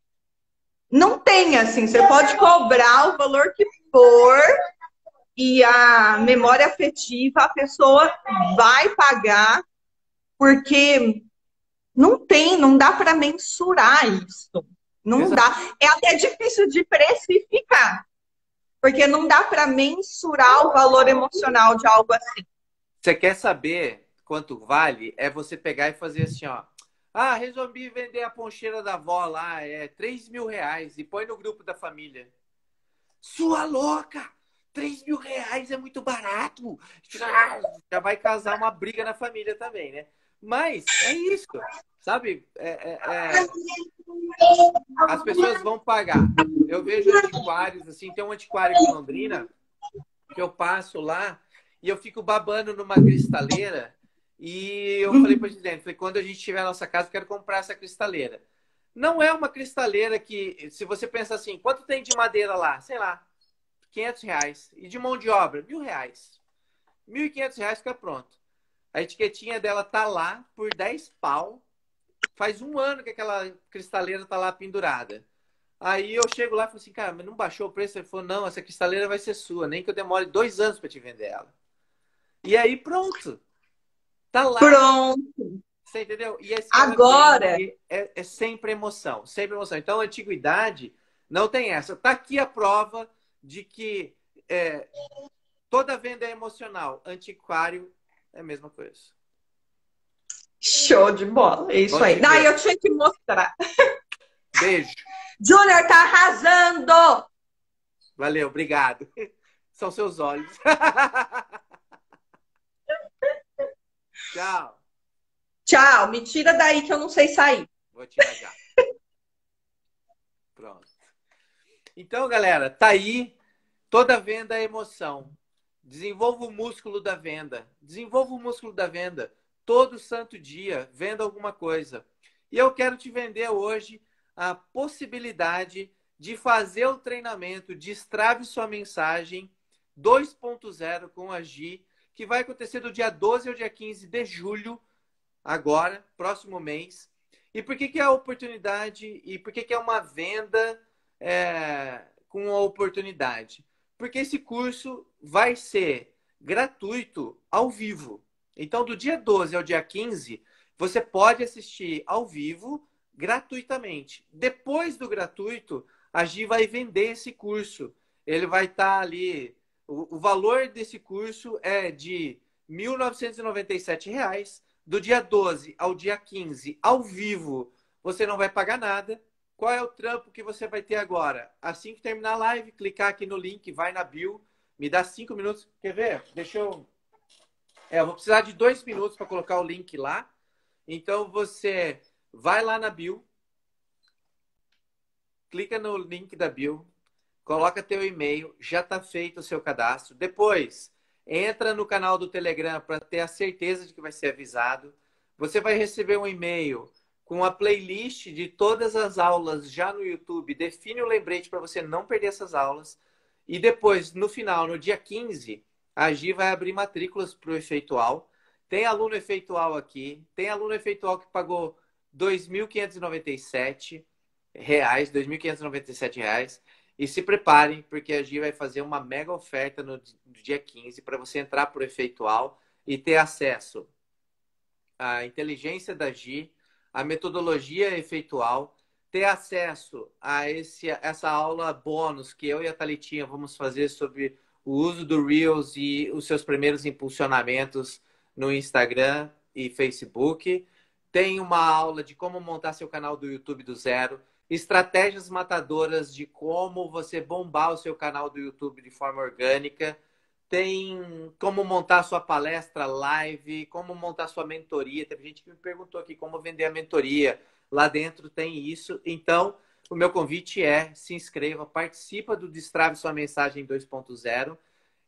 não tem assim. Você pode cobrar o valor que for e a memória afetiva a pessoa vai pagar porque não tem, não dá para mensurar isso. Não Exato. dá. É até difícil de precificar. Porque não dá para mensurar o valor emocional de algo assim. Você quer saber quanto vale? É você pegar e fazer assim, ó. Ah, resolvi vender a poncheira da avó lá, é 3 mil reais, e põe no grupo da família. Sua louca! 3 mil reais é muito barato! Já vai causar uma briga na família também, né? Mas é isso. Sabe? É, é, é, as pessoas vão pagar. Eu vejo antiquários, assim, tem um antiquário em Londrina que eu passo lá e eu fico babando numa cristaleira. E eu falei para o presidente, falei, quando a gente tiver a nossa casa, eu quero comprar essa cristaleira. Não é uma cristaleira que, se você pensa assim, quanto tem de madeira lá? Sei lá, 500 reais. E de mão de obra? Mil reais. 1.500 reais fica pronto. A etiquetinha dela tá lá por 10 pau Faz um ano que aquela cristaleira tá lá pendurada. Aí eu chego lá e falo assim, cara, mas não baixou o preço? Ele falou, não, essa cristaleira vai ser sua, nem que eu demore dois anos para te vender ela. E aí pronto. Tá lá. Pronto. Você entendeu? E Agora. É, é sempre emoção, sempre emoção. Então, a antiguidade não tem essa. Tá aqui a prova de que é, toda venda é emocional. Antiquário é a mesma coisa. Show de bola. É isso aí. Dia. Daí eu tinha que mostrar. Beijo. [laughs] Júnior tá arrasando! Valeu, obrigado. [laughs] São seus olhos. [laughs] Tchau. Tchau. Me tira daí que eu não sei sair. Vou tirar já. Pronto. Então, galera, tá aí. Toda venda é emoção. Desenvolva o músculo da venda. Desenvolva o músculo da venda todo santo dia, vendo alguma coisa. E eu quero te vender hoje a possibilidade de fazer o treinamento Destrave Sua Mensagem 2.0 com a Gi, que vai acontecer do dia 12 ao dia 15 de julho, agora, próximo mês. E por que, que é a oportunidade e por que, que é uma venda é, com a oportunidade? Porque esse curso vai ser gratuito ao vivo. Então, do dia 12 ao dia 15, você pode assistir ao vivo gratuitamente. Depois do gratuito, a Gi vai vender esse curso. Ele vai estar tá ali. O, o, valor desse curso é de R$ 1.997. Do dia 12 ao dia 15, ao vivo, você não vai pagar nada. Qual é o trampo que você vai ter agora? Assim que terminar a live, clicar aqui no link, vai na bio, me dá cinco minutos. Quer ver? Deixa eu é, eu vou precisar de dois minutos para colocar o link lá. Então você vai lá na bio, clica no link da bio, coloca teu e-mail, já está feito o seu cadastro. Depois entra no canal do Telegram para ter a certeza de que vai ser avisado. Você vai receber um e-mail com a playlist de todas as aulas já no YouTube. Define o um lembrete para você não perder essas aulas. E depois, no final, no dia 15, a Gi vai abrir matrículas para o efeitual. Tem aluno efeitual aqui, tem aluno efeitual que pagou R$ 2.597, R$ 2.597. E se preparem, porque a Gi vai fazer uma mega oferta no dia 15 para você entrar para o efeitual e ter acesso à inteligência da Gi, à metodologia efeitual, ter acesso a esse, essa aula bônus que eu e a Talitinha vamos fazer sobre o uso do Reels e os seus primeiros impulsionamentos no Instagram e Facebook. Tem uma aula de como montar seu canal do YouTube do zero, estratégias matadoras de como você bombar o seu canal do YouTube de forma orgânica. Tem como montar sua palestra live, como montar sua mentoria. Teve gente que me perguntou aqui como vender a mentoria. Lá dentro tem isso. Então, o meu convite é: se inscreva, participa do Destrave Sua Mensagem 2.0,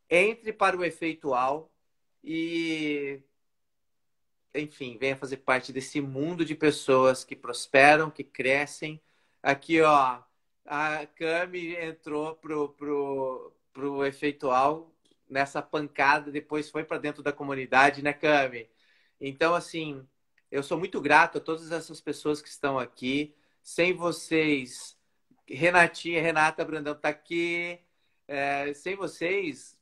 entre para o efeitual e, enfim, venha fazer parte desse mundo de pessoas que prosperam, que crescem. Aqui, ó, a Cami entrou pro, pro, pro efeitual nessa pancada, depois foi para dentro da comunidade, né, Cami? Então, assim, eu sou muito grato a todas essas pessoas que estão aqui. Sem vocês, Renatinha, Renata Brandão está aqui. É, sem vocês,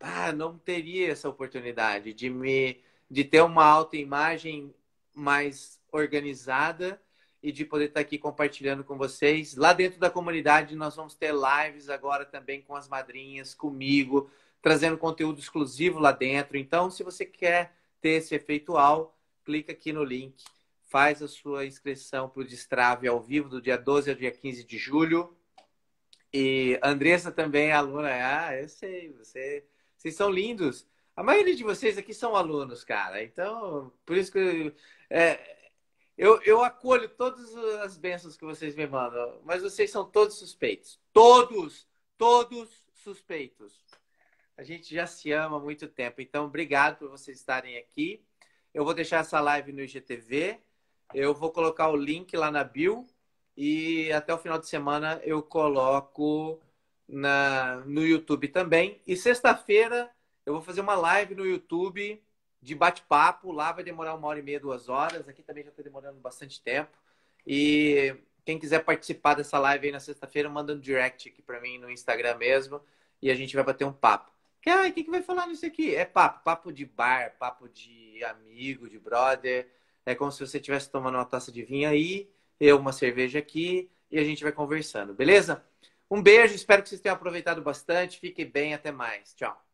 ah, não teria essa oportunidade de me de ter uma autoimagem mais organizada e de poder estar tá aqui compartilhando com vocês. Lá dentro da comunidade, nós vamos ter lives agora também com as madrinhas, comigo, trazendo conteúdo exclusivo lá dentro. Então, se você quer ter esse efeito efeitual, clica aqui no link faz a sua inscrição para o Destrave ao vivo do dia 12 ao dia 15 de julho. E Andressa também é aluna. Ah, eu sei, você, vocês são lindos. A maioria de vocês aqui são alunos, cara. Então, por isso que é, eu, eu acolho todas as bênçãos que vocês me mandam. Mas vocês são todos suspeitos. Todos, todos suspeitos. A gente já se ama há muito tempo. Então, obrigado por vocês estarem aqui. Eu vou deixar essa live no IGTV. Eu vou colocar o link lá na bio e até o final de semana eu coloco na, no YouTube também. E sexta-feira eu vou fazer uma live no YouTube de bate-papo. Lá vai demorar uma hora e meia, duas horas. Aqui também já está demorando bastante tempo. E quem quiser participar dessa live aí na sexta-feira, manda um direct aqui para mim no Instagram mesmo. E a gente vai bater um papo. quem que vai falar nisso aqui? É papo, papo de bar, papo de amigo, de brother é como se você estivesse tomando uma taça de vinho aí, eu uma cerveja aqui e a gente vai conversando, beleza? Um beijo, espero que vocês tenham aproveitado bastante. Fiquem bem, até mais. Tchau.